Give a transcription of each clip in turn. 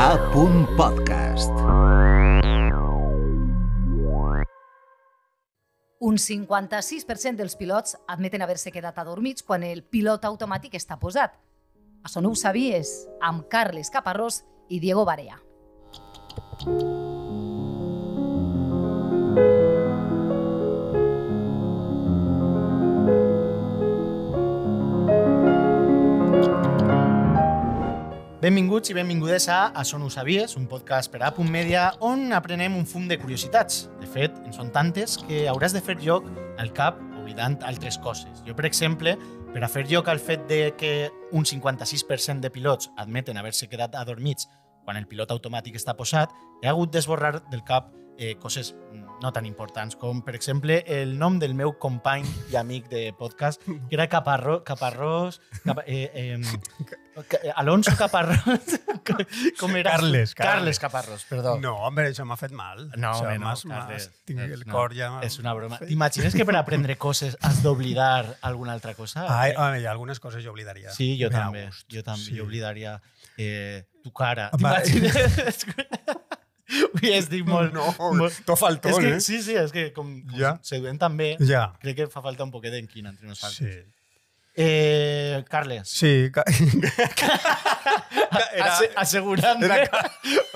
A punt podcast. Un 56% dels pilots admeten haver-se quedat adormits quan el pilot automàtic està posat. Això no ho sabies, amb Carles Caparrós i Diego Barea. thank you Benvinguts i benvingudes a A Son ho sabies, un podcast per a Punt Media on aprenem un fum de curiositats. De fet, en són tantes que hauràs de fer lloc al cap oblidant altres coses. Jo, per exemple, per a fer lloc al fet de que un 56% de pilots admeten haver-se quedat adormits quan el pilot automàtic està posat, he hagut d'esborrar del cap eh, coses mm, no tan importants, com per exemple el nom del meu company i amic de podcast, que era Caparro, Caparrós... Cap, eh, eh, Alonso Caparrós... Com era? Carles, Carles. Carles Caparrós, perdó. No, home, això m'ha fet mal. No, home, no, Carles. Tinc eh, el no, cor ja... És una broma. T'imagines que per aprendre coses has d'oblidar alguna altra cosa? Ai, home, hi ha algunes coses jo oblidaria. Sí, jo també. Jo també, sí. jo oblidaria eh, tu cara. Eh, T'imagines? és dir, molt... No, molt... t'ho faltó, és que, eh? Sí, sí, és que com, com ja. seduent també, ja. crec que fa falta un poquet d'enquina entre nosaltres. Sí. Eh, Carles. Sí. Ca... era, Assegurant. Era...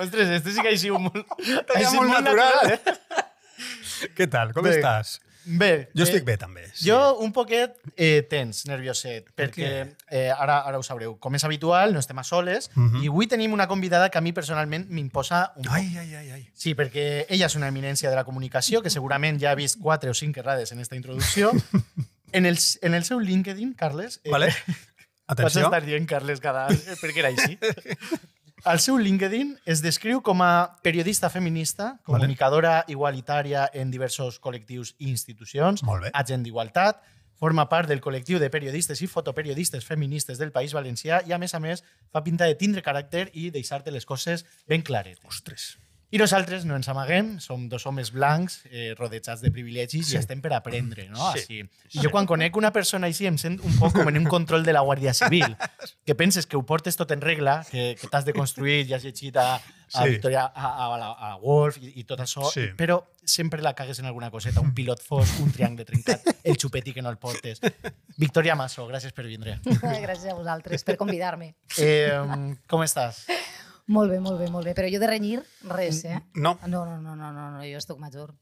Ostres, este sí que ha sigut molt... Ha sigut molt, molt natural. natural eh? eh? Què tal? Com bé. estàs? Bé. Jo eh, estic bé, també. Sí. Jo un poquet eh, tens, nervioset, per perquè... Per eh, ara, ara ho sabreu. Com és habitual, no estem a soles, uh mhm. -huh. i avui tenim una convidada que a mi personalment m'imposa un ai, ai, ai, ai. Sí, perquè ella és una eminència de la comunicació, que segurament ja ha vist quatre o cinc errades en aquesta introducció. en, el, en el seu LinkedIn, Carles... Eh, vale. Atenció. Vas estar dient Carles cada... perquè era així. El seu LinkedIn es descriu com a periodista feminista, comunicadora vale. igualitària en diversos col·lectius i institucions, agent d'igualtat, Forma part del col·lectiu de periodistes i fotoperiodistes feministes del País Valencià i, a més a més, fa pinta de tindre caràcter i deixar-te les coses ben clares. Ostres. I nosaltres no ens amaguem, som dos homes blancs eh, rodejats de privilegis sí. i estem per aprendre, no? Sí. Així. I jo quan conec una persona així em sent un poc com en un control de la Guàrdia Civil, que penses que ho portes tot en regla, que, que t'has de construir, ja has llegit a, a, sí. Victoria, a, a, a, a Wolf i, i tot això, sí. però sempre la cagues en alguna coseta, un pilot fosc, un triangle trencat, el xupeti que no el portes. Victoria Masso, gràcies per vindre. gràcies a vosaltres per convidar-me. Eh, com estàs? Molt bé, molt bé, molt bé. Però jo de renyir, res, mm, eh? No. No, no, no, no, no, no jo estic major.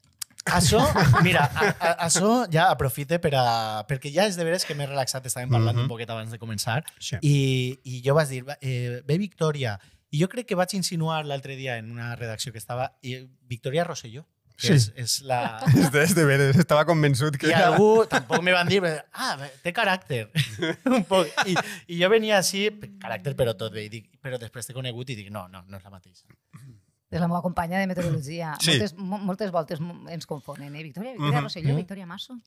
Això, mira, a, això ja aprofite per a, perquè ja és de veres que m'he relaxat, estàvem parlant mm -hmm. un poquet abans de començar, sí. i, i jo vaig dir, eh, ve Victòria, i jo crec que vaig insinuar l'altre dia en una redacció que estava, i Victòria Rosselló. Sí. És, és la... És de veres, estava convençut que... I era... algú, tampoc me van dir, ah, té caràcter. un poc. I, I jo venia així, caràcter però tot bé, i dic, però després t'he conegut i dic, no, no, no és la mateixa. És la meva companya de meteorologia. Sí. Moltes, moltes voltes ens confonen, eh? Victòria, Victoria, mm -hmm. Rosselló, mm -hmm. Victòria Masso.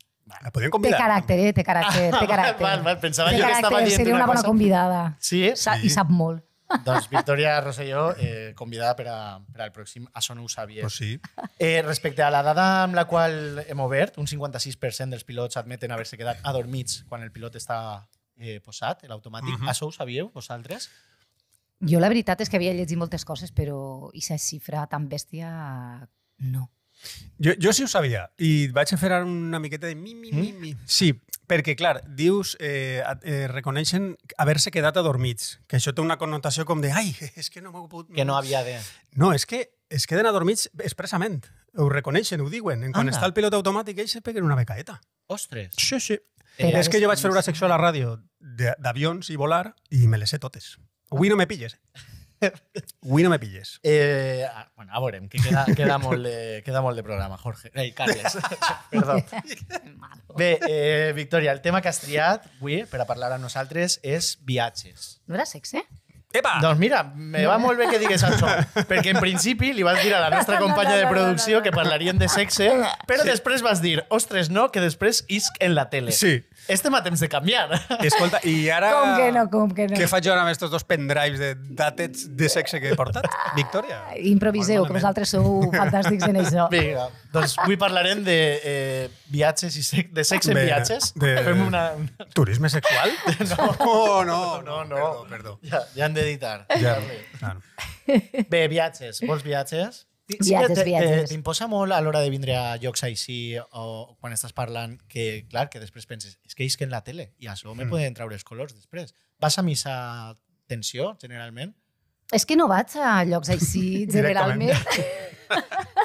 La podem convidar? Té caràcter, eh? Té caràcter, té caràcter. val, val, pensava té jo caràcter, que estava dient seria una, una bona cosa. convidada. Sí? Sa sí. I sap molt. Doncs Victòria Rosselló, eh, convidada per, a, per al pròxim no ho sabia. Pues sí. Eh, respecte a la dada amb la qual hem obert, un 56% dels pilots admeten haver-se quedat adormits quan el pilot està eh, posat, l'automàtic. Uh mhm. -huh. Això ho sabíeu, vosaltres? Jo la veritat és que havia llegit moltes coses, però i aquesta xifra tan bèstia, no. Jo, jo sí ho sabia, i vaig a fer una miqueta de mi, mi, mi, mm? mi. Sí, perquè, clar, dius, eh, eh, reconeixen haver-se quedat adormits, que això té una connotació com de, ai, és que no m'ho puc... Que no havia de... No, és que es queden adormits expressament. Ho reconeixen, ho diuen. En quan està el pilot automàtic, ells se peguen una becaeta. Ostres. Sí, sí. Eh, és que jo vaig fer una secció a la ràdio d'avions i volar i me les sé totes. Avui no me pilles. Avui no me pilles. Eh, ah, bueno, a veurem, que queda, queda, molt de, queda molt de programa, Jorge. Ei, Carles, perdó. Bé, eh, Victòria, el tema que has triat avui per a parlar amb nosaltres és viatges. No era sexe? Epa! Doncs mira, me va molt bé que digues això, perquè en principi li vas dir a la nostra companya de producció que parlarien de sexe, però sí. després vas dir, ostres, no, que després isc en la tele. Sí. Estem a temps de canviar. Escolta, i ara... Com que no, com que no. Què faig jo ara amb aquests dos pendrives de datets de sexe que he portat, Victòria? Improviseu, que vosaltres sou fantàstics en això. Vinga, doncs avui parlarem de eh, viatges i sec de sexe en viatges. De... Fem una... Turisme sexual? No, oh, no, no, no, no. Perdó, perdó. Ja, ja han d'editar. Ja. Bé, viatges. Vols viatges? Sí, sí que te, viatges. T'imposa molt a l'hora de vindre a llocs així o quan estàs parlant que, clar, que després penses és que que en la tele i això me mm. poden treure els colors després. Vas a missa tensió, generalment? És que no vaig a llocs així, generalment.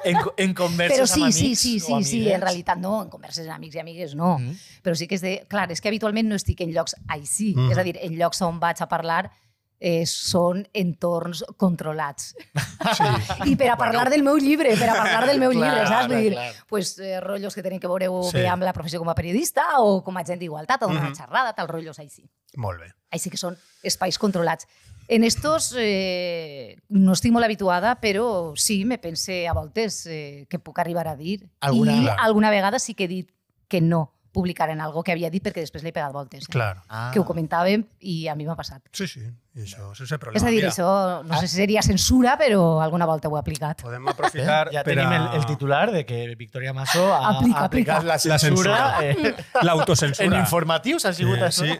en, en converses Però sí, amb amics sí, sí, sí, sí, en realitat no, en converses amb amics i amigues no. Mm. Però sí que és de... Clar, és que habitualment no estic en llocs així. Mm. És a dir, en llocs on vaig a parlar eh, són entorns controlats. Sí. I per a parlar bueno. del meu llibre, per a parlar del meu clar, llibre, saps? Vull dir, pues, eh, rotllos que tenen que veure sí. bé amb la professió com a periodista o com a gent d'igualtat, o una mm -hmm. una xerrada, tal, rotllos així. Molt bé. Així que són espais controlats. En estos eh, no estic molt habituada, però sí, me pense a voltes eh, que puc arribar a dir. Alguna I clar. alguna vegada sí que he dit que no publicar en algo que havia dit perquè després l'he pegat voltes. Eh? Clar. Ah. Que ho ah. comentàvem i a mi m'ha passat. Sí, sí. I això sense problema. És a dir, això no sé ah. si seria censura, però alguna volta ho he aplicat. Podem aprofitar eh? Ja per tenim a... el, el titular de que Victoria Massó ha aplica, aplicat aplica. la censura, eh, l'autocensura. La eh, en informatius ha sigut sí, això. Sí.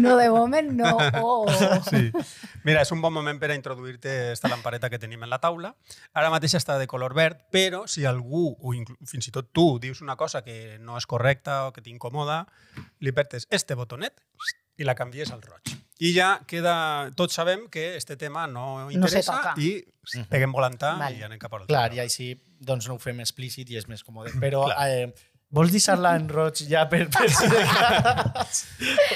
No, de moment no. Oh. Sí. Mira, és un bon moment per a introduir-te esta lampareta que tenim en la taula. Ara mateix està de color verd, però si algú, o fins i tot tu, dius una cosa que no és correcta o que t'incomoda, li perdes este botonet i la canvies al roig. I ja queda... Tots sabem que este tema no interessa no i mhm. peguem volantar vale. i anem cap a l'altre. Clar, i així doncs, no ho fem explícit i és més còmode. Però eh, Vols deixar-la en roig ja per, per si de cas?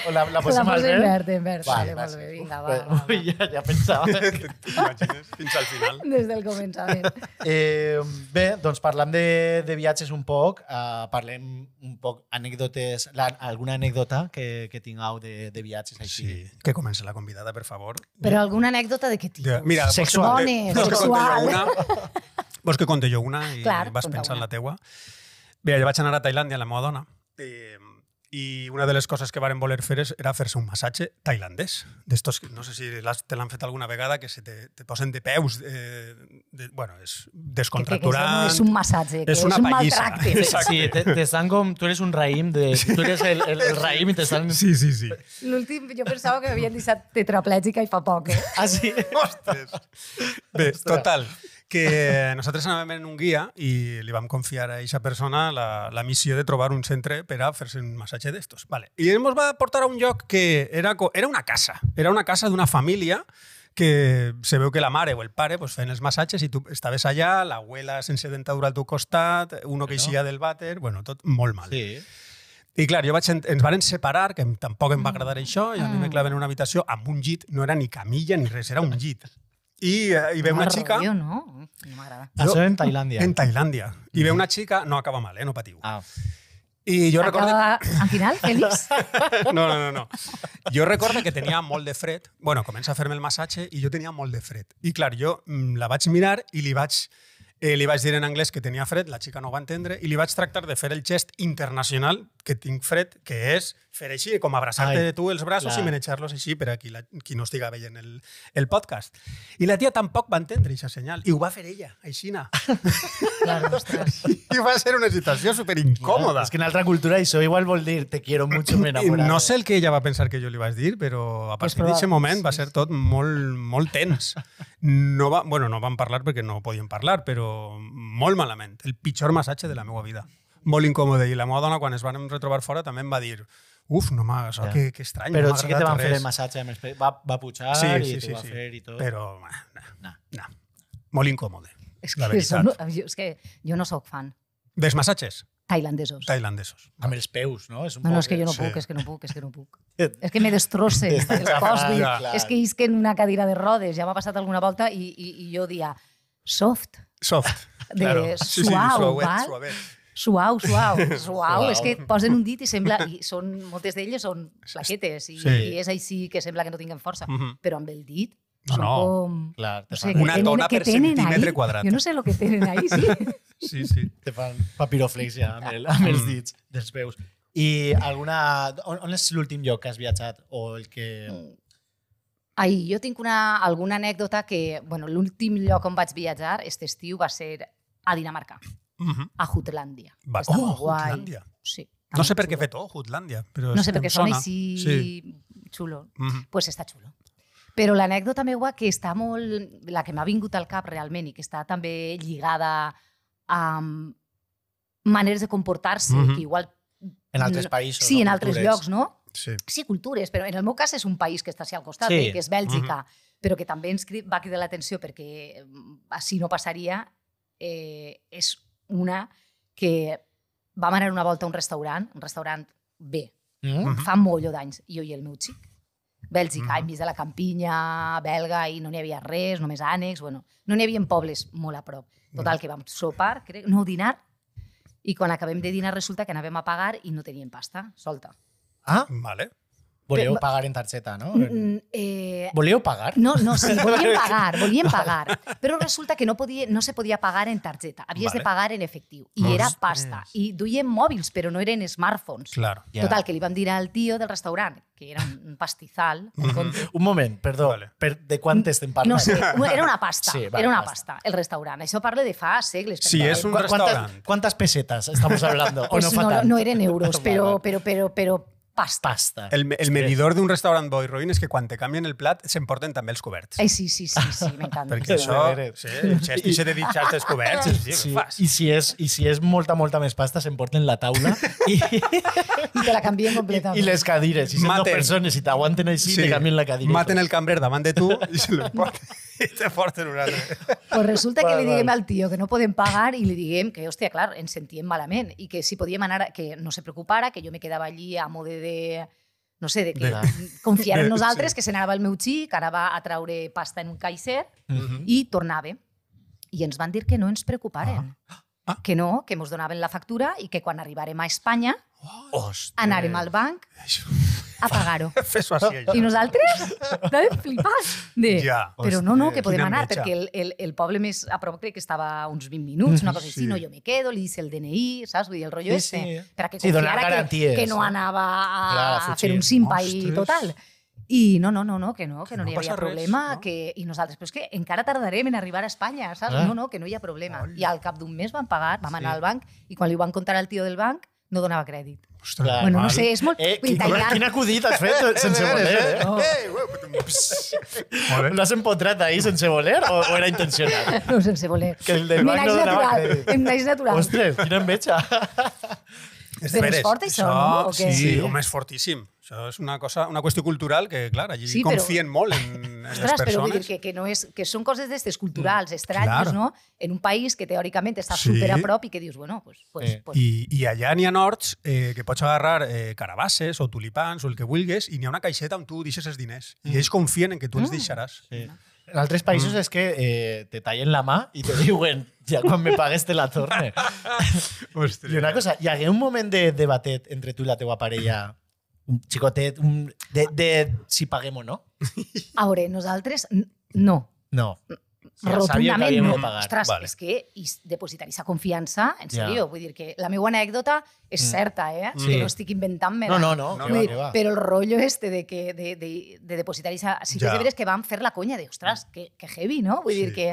O la, la posem la al verd? La posem en verd, vale, molt bé, vinga, va. va, va. Ja, ja pensava. T'imagines? Fins al final. Des del començament. Eh, bé, doncs parlem de, de viatges un poc, uh, parlem un poc anècdotes, la, alguna anècdota que, que tingueu de, de viatges així. Sí. Que comença la convidada, per favor. Però ja. alguna anècdota de què tipus? Ja. Mira, sexual. Bones, vols sexual. Que una, vols que conte jo una i Clar, vas en la teua? Una. Mira, jo vaig anar a Tailàndia amb la meva dona eh, i una de les coses que varen voler fer era fer-se un massatge tailandès. D'estos, no sé si te l'han fet alguna vegada, que se te, te posen de peus... Eh, de, bueno, és descontracturant... Que, que és, un massatge, que és, una és un pallissa. maltracte. Exacte. Sí, te, te estan com... Tu eres un raïm, de, tu eres el, el raïm i te estan... Sí, sí, sí. L'últim, jo pensava que m'havien deixat tetraplègica i fa poc, eh? Ah, sí? Ostres! Bé, Ostres. total que nosaltres anàvem en un guia i li vam confiar a aquesta persona la, la missió de trobar un centre per a fer-se un massatge d'estos. Vale. I ell ens va portar a un lloc que era, era una casa, era una casa d'una família que se veu que la mare o el pare pues, feien els massatges i tu estaves allà, l'abuela sense dentadura al teu costat, uno que eixia del vàter, bueno, tot molt mal. Sí. I clar, jo vaig, ens varen separar, que tampoc em va mm. agradar això, i a mi me ah. claven en una habitació amb un llit, no era ni camilla ni res, era un llit. I, eh, i ve una xica... Rotllo, no? No m'agrada. Això en Tailàndia. En Tailàndia. I ve mm. una xica... No acaba mal, eh? No patiu. Ah. I jo recordo... Acaba al final, feliç? no, no, no, no. Jo recordo que tenia molt de fred. Bueno, comença a fer-me el massatge i jo tenia molt de fred. I clar, jo mm, la vaig mirar i li vaig eh, li vaig dir en anglès que tenia fred, la xica no ho va entendre, i li vaig tractar de fer el gest internacional que tinc fred, que és fer així, com abraçar-te de tu els braços clar. i menjar los així per a qui, la, qui no estiga veient el, el podcast. I la tia tampoc va entendre aquesta senyal, i ho va fer ella, aixina. claro, I va ser una situació super incòmoda. És que en altra cultura això igual vol dir te quiero mucho, me enamorar. No sé el que ella va pensar que jo li vaig dir, però a partir pues d'aquest moment va ser tot molt, molt tens. No va, bueno, no van parlar perquè no podien parlar, però molt malament. El pitjor massatge de la meva vida. Molt incòmode. I la meva dona, quan es van retrobar fora, també em va dir uf, no m'ha... Ja. Que, que estrany, Però no sí que te van res. fer el massatge amb els va, va pujar sí, sí, i sí, va fer i tot. Però, no, no. no. Molt incòmode. És que, són, és que jo no sóc fan. Dels massatges? Tailandesos. Tailandesos. Amb els peus, no? És un no, no, és que jo no puc, sí. és que no puc, és que no puc. és que me destrosse el cos. Ah, és que isc en una cadira de rodes, ja m'ha passat alguna volta i, i, i jo dia soft. Soft. De claro. suau, sí, sí, suavet, val? Suavet suau, suau, suau. és que posen un dit i sembla... I són, moltes d'elles són plaquetes i, sí. i és així que sembla que no tinguen força. Mm -hmm. Però amb el dit no, no, com... clar, no sé, una tona per centímetre quadrat. Jo no sé el que tenen ahí, sí. sí, sí. Te fan ja amb, el, amb els mm. dits dels peus. I alguna... On, on és l'últim lloc que has viatjat? O el que... Mm. Ai, jo tinc una, alguna anècdota que... Bueno, l'últim lloc on vaig viatjar, aquest estiu, va ser a Dinamarca uh -huh. a Jutlandia. Va. Està oh, molt guai. Jutlandia. Sí. No sé per què fet, oh, Jutlandia. Però no sé per què sona així sí. xulo. Uh -huh. Pues està xulo. Però l'anècdota meva que està molt... La que m'ha vingut al cap realment i que està també lligada a mm, maneres de comportar-se, uh -huh. que igual... En altres països. Sí, en altres cultures. llocs, no? Sí. sí, cultures, però en el meu cas és un país que està així al costat, sí. eh, que és Bèlgica, uh -huh. però que també ens va cridar l'atenció perquè així mm, no passaria. Eh, és una que vam anar una volta a un restaurant, un restaurant bé, mm -hmm. Mm-hmm. fa molt d'anys, jo i el meu xic. Bèlgica, mm -hmm. hem vist a la campinya belga i no n'hi havia res, només ànecs, bueno, no n'hi havia pobles molt a prop. Total, que vam sopar, crec, no dinar, i quan acabem de dinar resulta que anàvem a pagar i no teníem pasta, solta. Ah, vale. Volvió a pagar en tarjeta, ¿no? Mm, mm, eh, ¿Volvió a pagar? No, no, sí, volví a pagar, volví a pagar. Pero resulta que no, podía, no se podía pagar en tarjeta, habías de pagar en efectivo. Y era pasta. Y doy en móviles, pero no era en smartphones. Claro. Total, que le iban a ir al tío del restaurante, que era un pastizal. un momento, perdón. ¿De cuántes en No sé, era una pasta, era una pasta, el restaurante. Eso parle de fa segles. Sí, es un ¿Cuántas, ¿Cuántas pesetas estamos hablando? Pues no, no, eran euros, pero, pero, pero, pero pasta. Pasta. El, el medidor d'un restaurant bo i roïn és que quan te canvien el plat s'emporten també els coberts. Eh, sí, sí, sí, sí m'encanta. Perquè això, sí, si has de dir els coberts, sí, sí, I, si és, I si és molta, molta més pasta, s'emporten la taula i... I te la canvien completament. I, i les cadires. Si són dos dues persones i t'aguanten així, sí. te canvien la cadira. Maten el cambrer davant de tu i se lo i te porten un altre. Pues resulta vale, que li diguem vale. al tio que no podem pagar i li diguem que, hòstia, clar, ens sentíem malament i que si podíem anar, que no se preocupara, que jo me quedava allí a mode de de no sé, de que de confiar en nosaltres, sí. que se n'anava el meu xic, va a traure pasta en un caixer uh mhm. -huh. i tornava. I ens van dir que no ens preocuparen. Ah. Ah. Que no, que ens donaven la factura i que quan arribarem a Espanya oh, anarem al banc Això a pagar-ho. Fes-ho així, això. I nosaltres estàvem flipats. De, ja, però no, no, que podem anar, metge. perquè el, el, el poble més a prop crec que estava uns 20 minuts, una cosa així, sí. no, jo me quedo, li dic el DNI, saps? Vull dir, el rotllo sí, este. Sí. Per a que sí, confiara que, que no anava a, clar, a fer un simpa i total. I no, no, no, no que no, que, no, no hi havia problema. Res, no? que... I nosaltres, però és que encara tardarem en arribar a Espanya, saps? Eh? No, no, que no hi ha problema. Ol. I al cap d'un mes vam pagar, vam sí. anar al banc, i quan li van contar al tio del banc, no donava crèdit. Ostres, Clar, bueno, no sé, és molt... Eh, quin, quin acudit has fet sense eh, voler, eh? eh? eh. eh oh. Eh, eh L'has empotrat ahir sense voler o, o era intencional? No, sense voler. Que el del banc no donava... Natural, em naix natural. Ostres, quina enveja. Però és fort, això, no? O què? Sí, sí, home, és fortíssim. Això és una, cosa, una qüestió cultural que, clar, allí sí, confien molt en, en ostres, les persones. Però vull dir que, que, no és, que són coses d'estes culturals, estranyes, clar. no? En un país que teòricament està sí. super a prop i que dius, bueno, pues... pues, eh. pues... I, I allà n'hi ha horts eh, que pots agarrar eh, carabasses o tulipans o el que vulguis i n'hi ha una caixeta on tu deixes els diners. Mm. I ells confien en que tu els mm. deixaràs. Mm. Sí. En altres països mm. és que eh, te tallen la mà i te diuen ja quan me pagues te la torne. I una cosa, hi hagué un moment de debatet entre tu i la teua parella un xicotet un, de, de si paguem o no? A veure, nosaltres no. No. Ja Rotundament no. Ostres, vale. és que i depositar aquesta confiança, en sèrio, ja. vull dir que la meva anècdota és mm. certa, eh? Sí. Que no estic inventant-me. No, no, no. no dir, Però el rotllo este de, que, de, de, de depositar aquesta... Si que ja. és que vam fer la conya de, ostres, que, que heavy, no? Vull sí. dir que,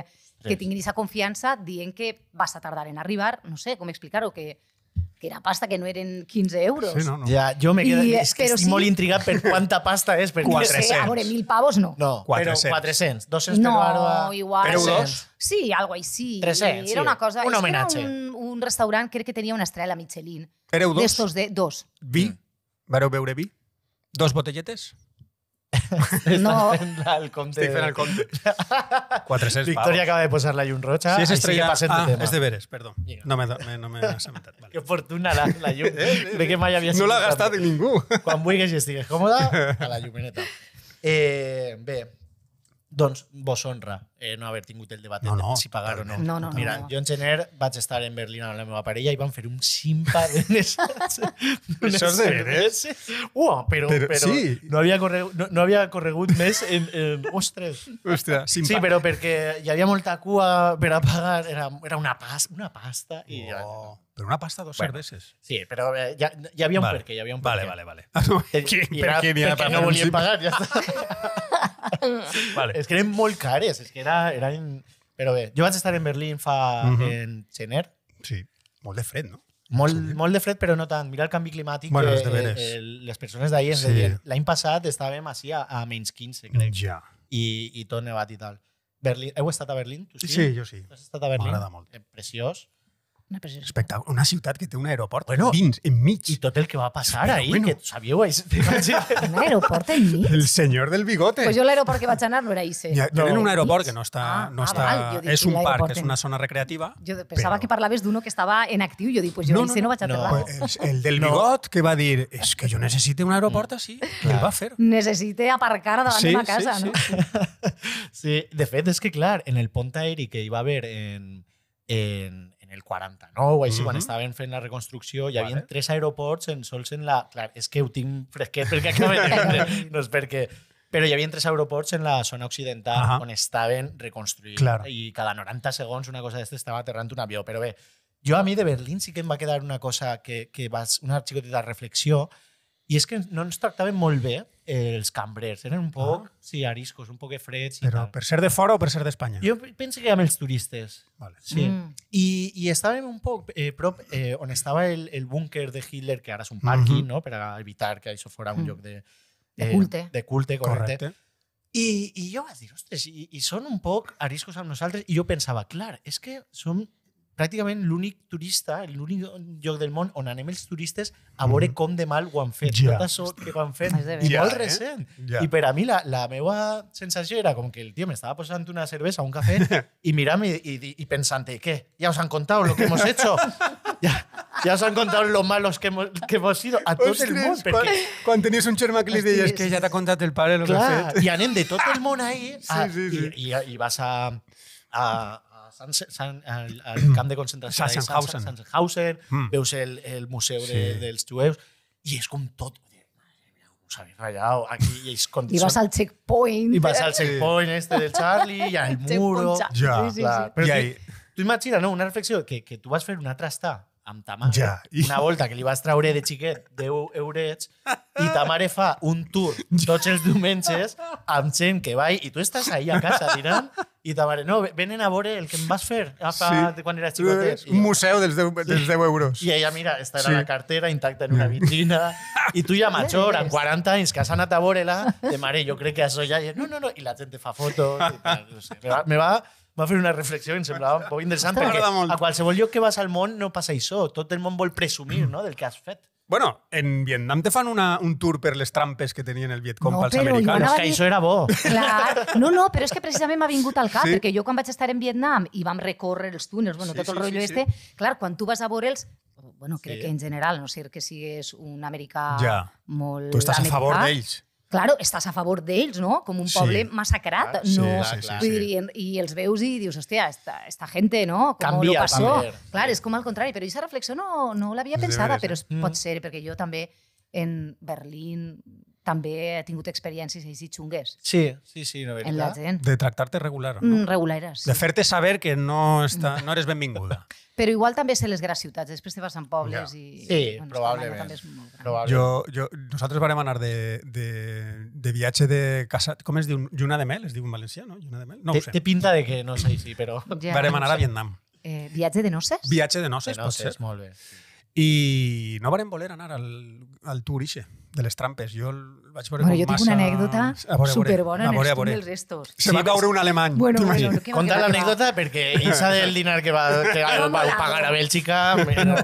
que tinguin aquesta confiança dient que vas a tardar en arribar, no sé com explicar-ho, que que era pasta, que no eren 15 euros. Sí, no, no. Ja, jo me quedo, I, eh, és que estic sí. molt intrigat per quanta pasta és per 400. No sé, a veure, 1.000 pavos no. No, 400. però 400, 200 no, per No, Igual, per euros. Sí, algo així. 300, era una cosa, Un homenatge. Era un, un restaurant, crec que tenia una estrella Michelin. Éreu dos? D'estos de dos. Vi? Mm. Vareu veure vi? Dos botelletes? no. al Alconte. Stephen Alconte. Victoria acaba de posarla a Jun Rocha. Sí, es estrella, sí este ah, tema. es deberes, perdón. No me, me, no me vas a meter. Vale. Qué fortuna la, la Jun. de qué Maya había sido No la ha gastado ningún. Juan Buigues, si estigues cómoda, a la Jumeneta. Eh, B. Doncs vos honra eh, no haber tingut el debate de si pagar o no. no, no Mira, no. en estar en Berlín amb la meva parella i a hacer un simpa de sí. no, había corregut, no, no havia corregut més en... Sí, molta cua a pagar, era, una, pasta. una pasta i... Oh, pero una pasta, dos bueno, Sí, pero ya, eh, había un vale. Vale, vale, vale. qué no pagar, ja vale. Es que eran molt cares, es que era, pero ve, yo vas a estar en Berlín fa... en Chener. Sí, molt de fred, no? Mol de fred, pero no tan Mira el cambio climático. Bueno, que, eh, eh, les persones d'ahir ens sí. deien l'any passat estàvem a, a menys 15, crec. Ja. y I tot nevat i tal. Berlín, heu estado a Berlín? Tu sí? sí, jo sí. Has estat a Berlín? M'agrada Una, pressió. una ciutat que té un aeroport bueno, dins, enmig. I tot el que va passar ahir, bueno. que sabíeu... És... un aeroport enmig? El senyor del bigote. Pues jo l'aeroport que vaig anar no era ICE. Ja, tenen un aeroport que no està... Ah, no ah, està val, és un parc, en... és una zona recreativa. Jo pensava però... que parlaves d'uno que estava en actiu. Jo dic, pues jo no, no, ICE no vaig aterrar. No. Pues el, el del bigot que va dir, és es que jo necessite un aeroport així, mm. el va fer. Necessite aparcar davant sí, de ma casa, sí, no? Sí. sí, de fet, és que clar, en el pont aeri que hi va haver en, en, en el no? o així, uh -huh. quan estaven fent la reconstrucció, hi havia vale. tres aeroports en sols en la... Clar, és que ho tinc fresquet perquè acabo de tindre, no és perquè... Però hi havia tres aeroports en la zona occidental uh -huh. on estaven reconstruint claro. i cada 90 segons una cosa d'aquestes estava aterrant un avió. Però bé, jo a mi de Berlín sí que em va quedar una cosa que, que va, una xicoteta reflexió, Y es que no nos trataban de bé los cambrers, eran un poco ah. sí, ariscos, un poco freds. Però per ser de fora o per ser de España? Yo pensé que eran els turistes. Vale. Sí. y mm. un poco eh, prop eh, el, el de Hitler, que ahora es un parking mhm. no? para evitar que eso fuera un mm. de, de eh, culte. De culte, y son un poco ariscos a nosaltres. Y yo pensaba, claro, es que son... Prácticamente el único turista, el único lloc del món on anem els turistes a de mal ho han fet, yeah. que ho han fet, i yeah, mí, la, la meva era como que el tío me estaba posando una cerveza un café y mirant y pensante ¿qué? ¿Ya os han contado lo que hemos hecho? ¿Ya os han contado lo malos que hemos, que hemos sido a todo el món. Perquè... Quan, quan un germà que li deies que ja t'ha contat el padre lo Clar, que ha fet. I de el món ahí ah, y vas a, San, San, al, al mm. camp de concentració de Sachsenhausen, San mm. veus el, el museu sí. de, dels jueus, i és com tot us habéis rayado aquí y es condición. Y vas al checkpoint. Y vas al checkpoint este del Charlie y al muro. Ya, ja, sí, sí, sí. Pero y ahí... tu, tu imagina, no, una reflexió que, que tu vas fer una trasta amb Tamar. Ja. Una volta que li vas traure de chiquet, 10 eurets y ta mare fa un tour tots els diumenges amb gent que va y tú estás ahí a casa dinant y ta no, ven a veure el que em vas fer fa, sí. quan era xicotet. Un museo dels 10, sí. euros. I ella, mira, está en la cartera intacta en una vitrina y tú ya major, amb 40 anys, que has anat a veure-la, de mare, yo creo que eso ya, No, no, no, y la gente te fa fotos Me va, va fer una reflexió que em semblava un poc interessant, perquè a qualsevol lloc que vas al món no passa això. Tot el món vol presumir no, del que has fet. Bueno, en Vietnam te fan una, un tour per les trampes que tenien el Vietcong no, pels americans. No, dir... que això era bo. Clar. No, no, però és que precisament m'ha vingut al cap, sí. perquè jo quan vaig estar en Vietnam i vam recórrer els túnels, bueno, sí, tot el sí, rotllo sí, este, sí. clar, quan tu vas a veure'ls, bueno, crec sí. que en general, no sé que sigues un americà ja. molt... Tu estàs americà, a favor d'ells. Claro, estàs a favor d'ells, no? Com un sí. poble massacrat. Ah, sí, no, sí, sí, vull i, i els veus i dius, hòstia, esta, esta gente, no? Com Canvia, lo pasó. Clar, és com al contrari. Però aquesta reflexió no, no l'havia pensada, però es, eh? mm. pot ser, perquè jo també en Berlín, també he tingut experiències així xungues. Sí, sí, sí, la veritat. En la gent. De tractar-te regular, no? Mm, regular, sí. De fer-te saber que no, està, mm. no eres benvinguda. Però igual també és les grans ciutats, després te vas en pobles ja. i... Sí, bueno, probablement. També és molt gran. Probable. Jo, jo, nosaltres vam anar de, de, de viatge de casa... Com es diu? Lluna de mel? Es diu en valencià, no? Lluna de mel? No té, ho sé. Té pinta de que no sé si, sí, però... Ja, vam anar a Vietnam. Eh, viatge de noces? Viatge de noces, de noces pot ser. molt bé. I no vam voler anar al, al tour ixe de les trampes. Jo el vaig veure bueno, jo massa... tinc una anècdota superbona en el Stun dels Estos. Se sí, va caure un alemany, bueno, t'imagines? Bueno, bueno Conta l'anècdota perquè Isa del dinar que va, que va, va pagar a Bèlgica... No.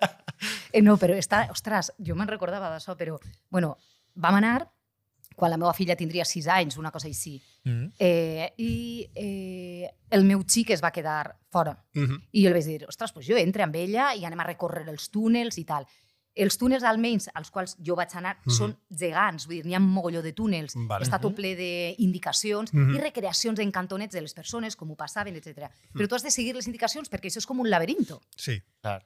Eh, no, però està... Ostres, jo me'n recordava d'això, però... Bueno, vam anar quan la meva filla tindria 6 anys, una cosa així. Mm -hmm. eh, I eh, el meu xic es va quedar fora. Mm -hmm. I jo li vaig dir, ostres, doncs jo entre amb ella i anem a recórrer els túnels i tal els túnels almenys als quals jo vaig anar mm -hmm. són gegants, vull dir, n'hi ha un mogolló de túnels, vale. està tot mhm. ple d'indicacions mm -hmm. i mhm. recreacions en cantonets de les persones, com ho passaven, etc. Mm -hmm. Però tu has de seguir les indicacions perquè això és com un laberinto. Sí, clar.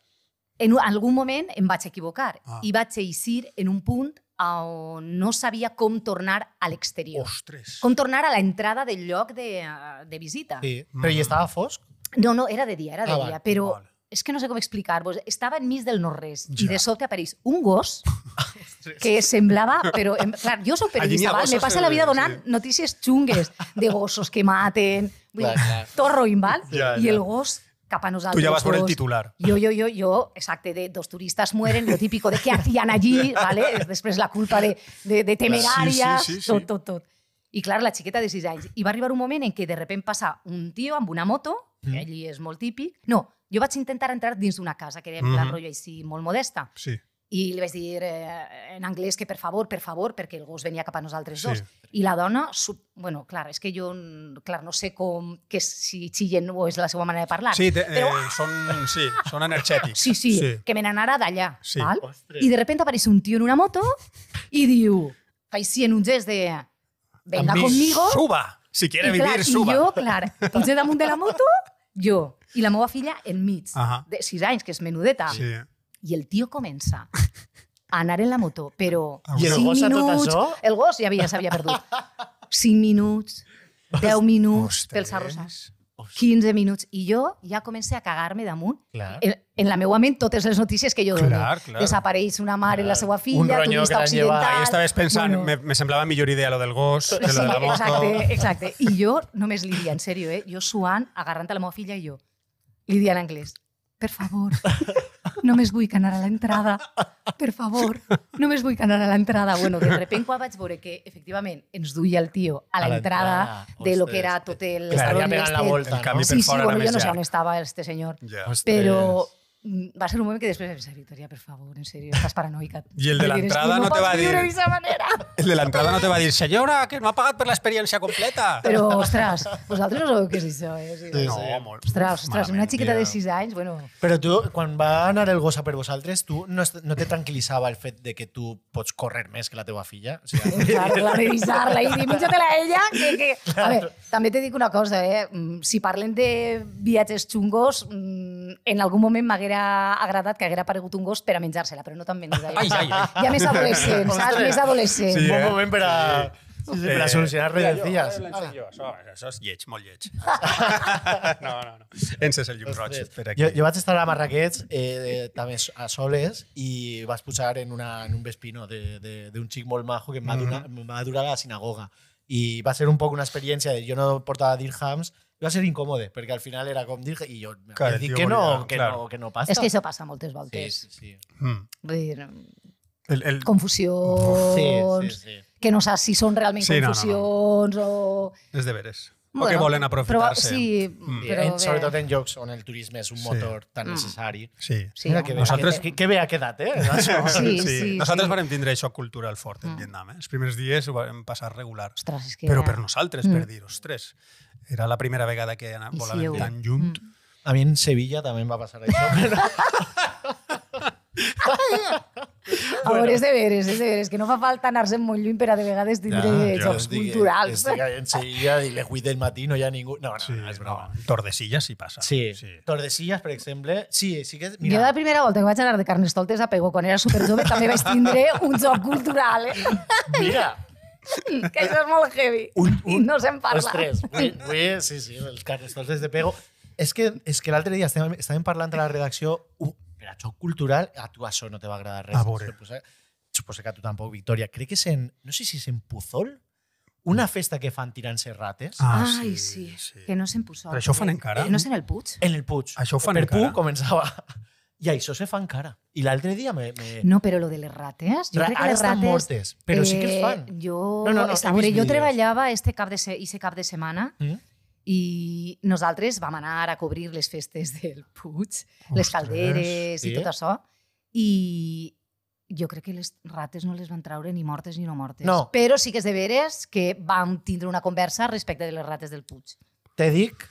En, en algun moment em vaig equivocar ah. i vaig eixir en un punt on no sabia com tornar a l'exterior. Ostres! Com tornar a l'entrada del lloc de, de visita. Sí, però hi mhm. estava fosc? No, no, era de dia, era de ah, dia, Vale. però... Vale. Es que no sé cómo explicar pues, Estaba en Miss del Norrés y de de sobte un gos que semblaba... pero yo yo soy periodista, me pasa la vida donar noticias chungues de gosos que maten, todo clar, Y el gos capa a Tú ya vas por el titular. Yo, yo, yo, yo, exacto, de dos turistas mueren, lo típico de qué hacían allí, ¿vale? después la culpa de, temerarias, y claro la chiqueta de 6 anys. Y va arribar un momento en que de repente pasa un tío amb una moto, que mm. allí es molt típico. no, Jo vaig intentar entrar dins d'una casa, que era en mm -hmm. rotllo així, molt modesta. Sí. I li vaig dir eh, en anglès que per favor, per favor, perquè el gos venia cap a nosaltres sí. dos. I la dona, sub... bueno, clar, és que jo clar, no sé com, que si xillen o és la seva manera de parlar. Sí, te, eh, però... són, sí, són energètics. Sí, sí, sí. que me n'anara d'allà. Sí. Val? Ostres. I de repente apareix un tio en una moto i diu, així en un gest de venga conmigo. Suba, si quiere clar, vivir, suba. I jo, clar, posé damunt de la moto, jo, i la meva filla enmig, uh -huh. de 6 anys, que és menudeta. Sí. I el tio comença a anar en la moto, però... Ah, I el gos minuts, tot això? El gos ja havia, s'havia perdut. 5 minuts, 10 minuts, Ostres. pels arrossars. 15 minuts. I jo ja comencé a cagar-me damunt. En, en la meva ment, totes les notícies que jo dono. Clar, Desapareix una mare clar. i la seva filla, un turista occidental... Jo estaves pensant, bueno. me, me semblava millor idea lo del gos, sí, que lo de la moto... Exacte, exacte. I jo només li dia, en sèrio, eh? jo suant, agarrant a la meva filla i jo Lídia en anglès. Per favor, només vull que anar a l'entrada. Per favor, només vull que anar a l'entrada. Bueno, de repent quan vaig veure que, efectivament, ens duia el tio a l'entrada de lo que era tot el... Clar, ja pegant la volta, no? El canvi sí, sí, fora bueno, jo no sé on estava este senyor. Yeah. Però, Mm, va ser un moment que després vaig pensar, Victoria, per favor, en serio, estàs paranoica. I el de l'entrada no, no te va dir... Manera. El de l'entrada no te va dir, senyora, que no ha pagat per l'experiència completa. Però, ostres, vosaltres no sabeu què és això, eh? sí, no, sí. molt. Ostres, ostres, una xiqueta de 6 anys, bueno... Però tu, quan va anar el gos a per vosaltres, tu no, no te tranquil·litzava el fet de que tu pots correr més que la teva filla? O sigui... Sea... Clar, revisar-la i dir, menja-te-la ella, que... que... A veure, també te dic una cosa, eh? Mm, si parlen de viatges xungos, mm, en algun moment m'haguera haguera agradat que haguera aparegut un gos per a menjar-se-la, però no tan menuda. Ja. Ai, ai, ai. Ja més adolescent, saps? Més adolescent. Sí, eh? Bon moment per a... Sí, sí, per a eh, solucionar redencies. Jo, ah. Això, això és lleig, molt lleig. no, no, no. Ences el llum roig. Per aquí. Jo, jo vaig estar a Marraquets, eh, també a soles, i vas posar en, una, en un vespino d'un xic molt majo que em va, mm -hmm. em va durar a la sinagoga. I va ser un poc una experiència de jo no portava dirhams, va a ser incómodo, porque al final era como dir y yo que no, que, Es no, que no pasa És que això moltes voltes. Sí, sí, hmm. el, que no sé si son realmente confusión. Es o... de bueno, o que volen aprofitar-se. Sí, mm. però sobretot en llocs on el turisme és un motor sí. tan mm. necessari. Mm. Sí. sí. Mira, que, bé, Nosaltres... que, que bé ha quedat, eh? sí, sí, sí, nosaltres sí. vam tindre això cultural fort en mm. Vietnam. Eh? Els primers dies ho vam passar regular. Ostres, que però per nosaltres, mm. dir, ostres, era la primera vegada que volàvem sí, tan lluny. Mm. A mi en Sevilla també em va passar això, però... A bueno. veure, és de veres, és de veres, que no fa falta anar-se'n molt lluny per a de vegades tindre ja, jocs estic, culturals. Estic en Sevilla i les 8 del matí no hi ha ningú... No, no, sí, no és broma. No. Tordesillas sí passa. Sí. sí. Tordesillas, per exemple... Sí, sí que... Mira. Jo la primera volta que vaig anar de Carnestoltes a Pego quan era superjove també vaig tindre un joc cultural. Eh? Mira, que això és molt heavy. Un, un, I no se'n parla. Ostres, vull, vull, sí, sí, els carnestoltes de pego. És que, és que l'altre dia estàvem, estàvem parlant a la redacció era xoc cultural, a tu això no te va agradar res. A ah, veure. Suposa, que a tu tampoc, Victòria. Crec que és en, no sé si és en Puzol, una mm. festa que fan tirant-se rates. Ah, sí, Ai, sí, sí. Que no se'n Puzol. Però això ho fan eh? encara? Eh, no és en el Puig? En el Puig. Això ho fan per encara. Per Puig començava... I això se fa encara. I l'altre dia me, me... No, però lo de les rates... Jo Ra crec que ara les estan rates, mortes, però eh, sí que es fan. Eh, jo, no, no, no, no, veure, jo treballava este cap de se, este cap de setmana mm? I nosaltres vam anar a cobrir les festes del Puig, Ostres, les calderes sí? i tot això. I jo crec que les rates no les van traure ni mortes ni no mortes. No. Però sí que és de veres que vam tindre una conversa respecte de les rates del Puig. Te dic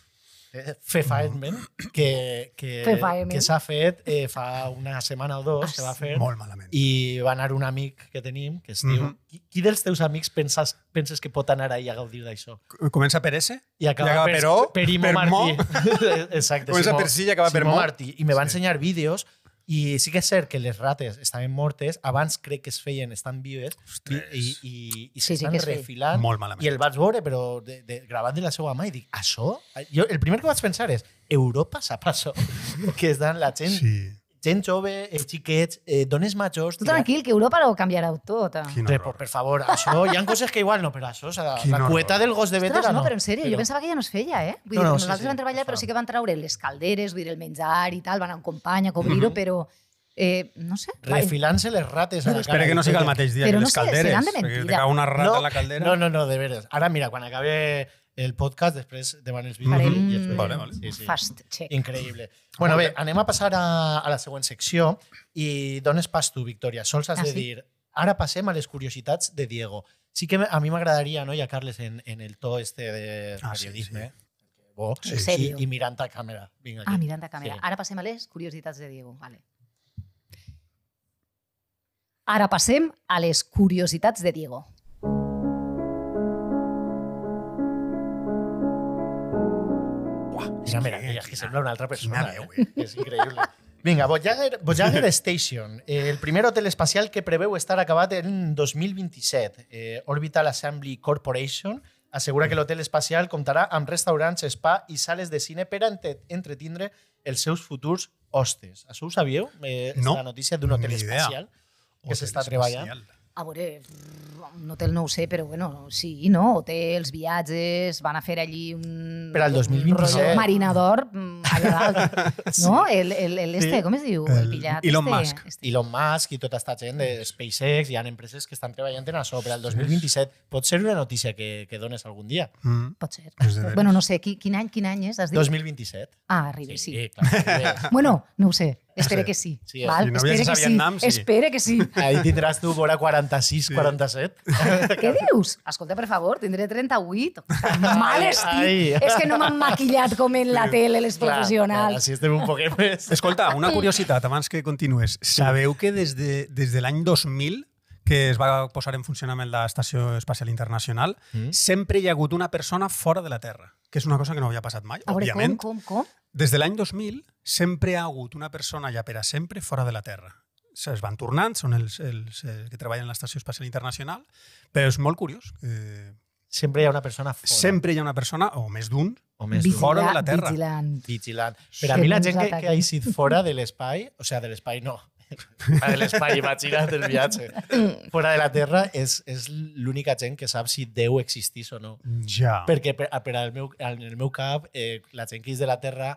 Fefaedment, que, que, que s'ha fet eh, fa una setmana o dos, ah, que va fer. Molt malament. I va anar un amic que tenim, que es diu... Mm -hmm. Qui, qui dels teus amics penses, penses que pot anar ahir a gaudir d'això? Comença per S? I acaba, I acaba per, per O, per, per Martí. Mo. Exacte. Comença Simo, per C i acaba Simo per Mo. Martí. I me va sí. ensenyar vídeos i sí que és cert que les rates estaven mortes, abans crec que es feien, estan vives, Ostres. i, i, i sí, s'estan sí, sí refilant. Molt malament. I el vaig veure, però de, de, gravat de la seva mà, i dic, això? Jo, el primer que vaig pensar és, Europa s'ha passat, que estan la gent sí gent jove, eh, xiquets, eh, dones majors... Tu tranquil, que Europa ho canviarà tot. Eh? Quin horror. per favor, això... Hi ha coses que igual no, però això... O sea, la la cueta horror. del gos de vetera no. no. però en sèrio, però... jo pensava que ja no es feia, eh? Vull no, dir, no, nosaltres sí, sí, vam treballar, però sí que van traure les calderes, vull dir, el menjar i tal, van en company a cobrir-ho, mm -hmm. però... Eh, no sé. Refilant-se les rates a la Espera que no siga el mateix dia que les calderes. Però no sé, seran de mentida. Perquè una rata no, a la caldera. No, no, no, de veres. Ara mira, quan acabe el podcast, després demanen els vídeos. Farem i després, vale, vale. Sí, sí. fast check. Increïble. Bueno, bé, anem a passar a, a la següent secció i dones pas tu, Victòria. Sols has ah, de sí? dir, ara passem a les curiositats de Diego. Sí que a mi m'agradaria, no, ja Carles, en, en el to este de ah, periodisme, sí, sí. Eh? Bo, sí, i, i mirant a càmera. Vinga, ah, aquí. ah, mirant a càmera. Sí. Ara passem a les curiositats de Diego. Vale. Ara passem a les curiositats de Diego. Mira, mira, mira, és que sembla una altra persona. Veu, eh? És eh. increïble. Vinga, Voyager, Voyager Station, eh, el primer hotel espacial que preveu estar acabat en 2027. Eh, Orbital Assembly Corporation assegura que l'hotel espacial comptarà amb restaurants, spa i sales de cine per entretindre els seus futurs hostes. Això ho sabíeu? Eh, no, la notícia d'un hotel espacial que s'està treballant. A veure, un mm, hotel no ho sé, però bueno, sí, no? Hotels, viatges, van a fer allí un... Per al 2027. Un marinador mm, allà dalt, no? El, el, el este, com es diu? El, el pillat Elon este, Musk. Este. Elon Musk i tota aquesta gent de SpaceX, hi ha empreses que estan treballant en això, per al 2027. Pot ser una notícia que, que dones algun dia? Mm. Pot ser. Pues bueno, no sé, quin, quin any quin any és? Has dit? 2027. Ah, arriba, sí. sí. sí clar, bueno, no ho sé. Espere que sí. sí, sí. Val? Si no Espere, que sí. Vietnam, sí. Espere que sí. Ahí tindràs tu vora 46, sí. 47. Què dius? Escolta, per favor, tindré 38. Mal estic. Ai. És que no m'han maquillat com en la tele les clar, professionals. Clar, si estem un poquet més. Escolta, una curiositat abans que continues. Sabeu que des de, des de l'any 2000 que es va posar en funcionament l'Estació Espacial Internacional, mm. sempre hi ha hagut una persona fora de la Terra, que és una cosa que no havia passat mai, òbviament. Com, com, com? Des de l'any 2000 sempre hi ha hagut una persona ja per a sempre fora de la Terra. Es van tornant, són els, els, els eh, que treballen a l'Estació Espacial Internacional, però és molt curiós. Eh, sempre hi ha una persona fora. Sempre hi ha una persona, o més d'un, o fora de la Terra. Vigilant. Vigilant. Per a mi la gent que, que ha eixit fora de l'espai, o sigui, sea, de l'espai no, de l'espai, imagina't el viatge. Fora de la Terra és, és l'única gent que sap si Déu existís o no. Ja. Perquè per, per al meu, en el meu cap, eh, la gent que és de la Terra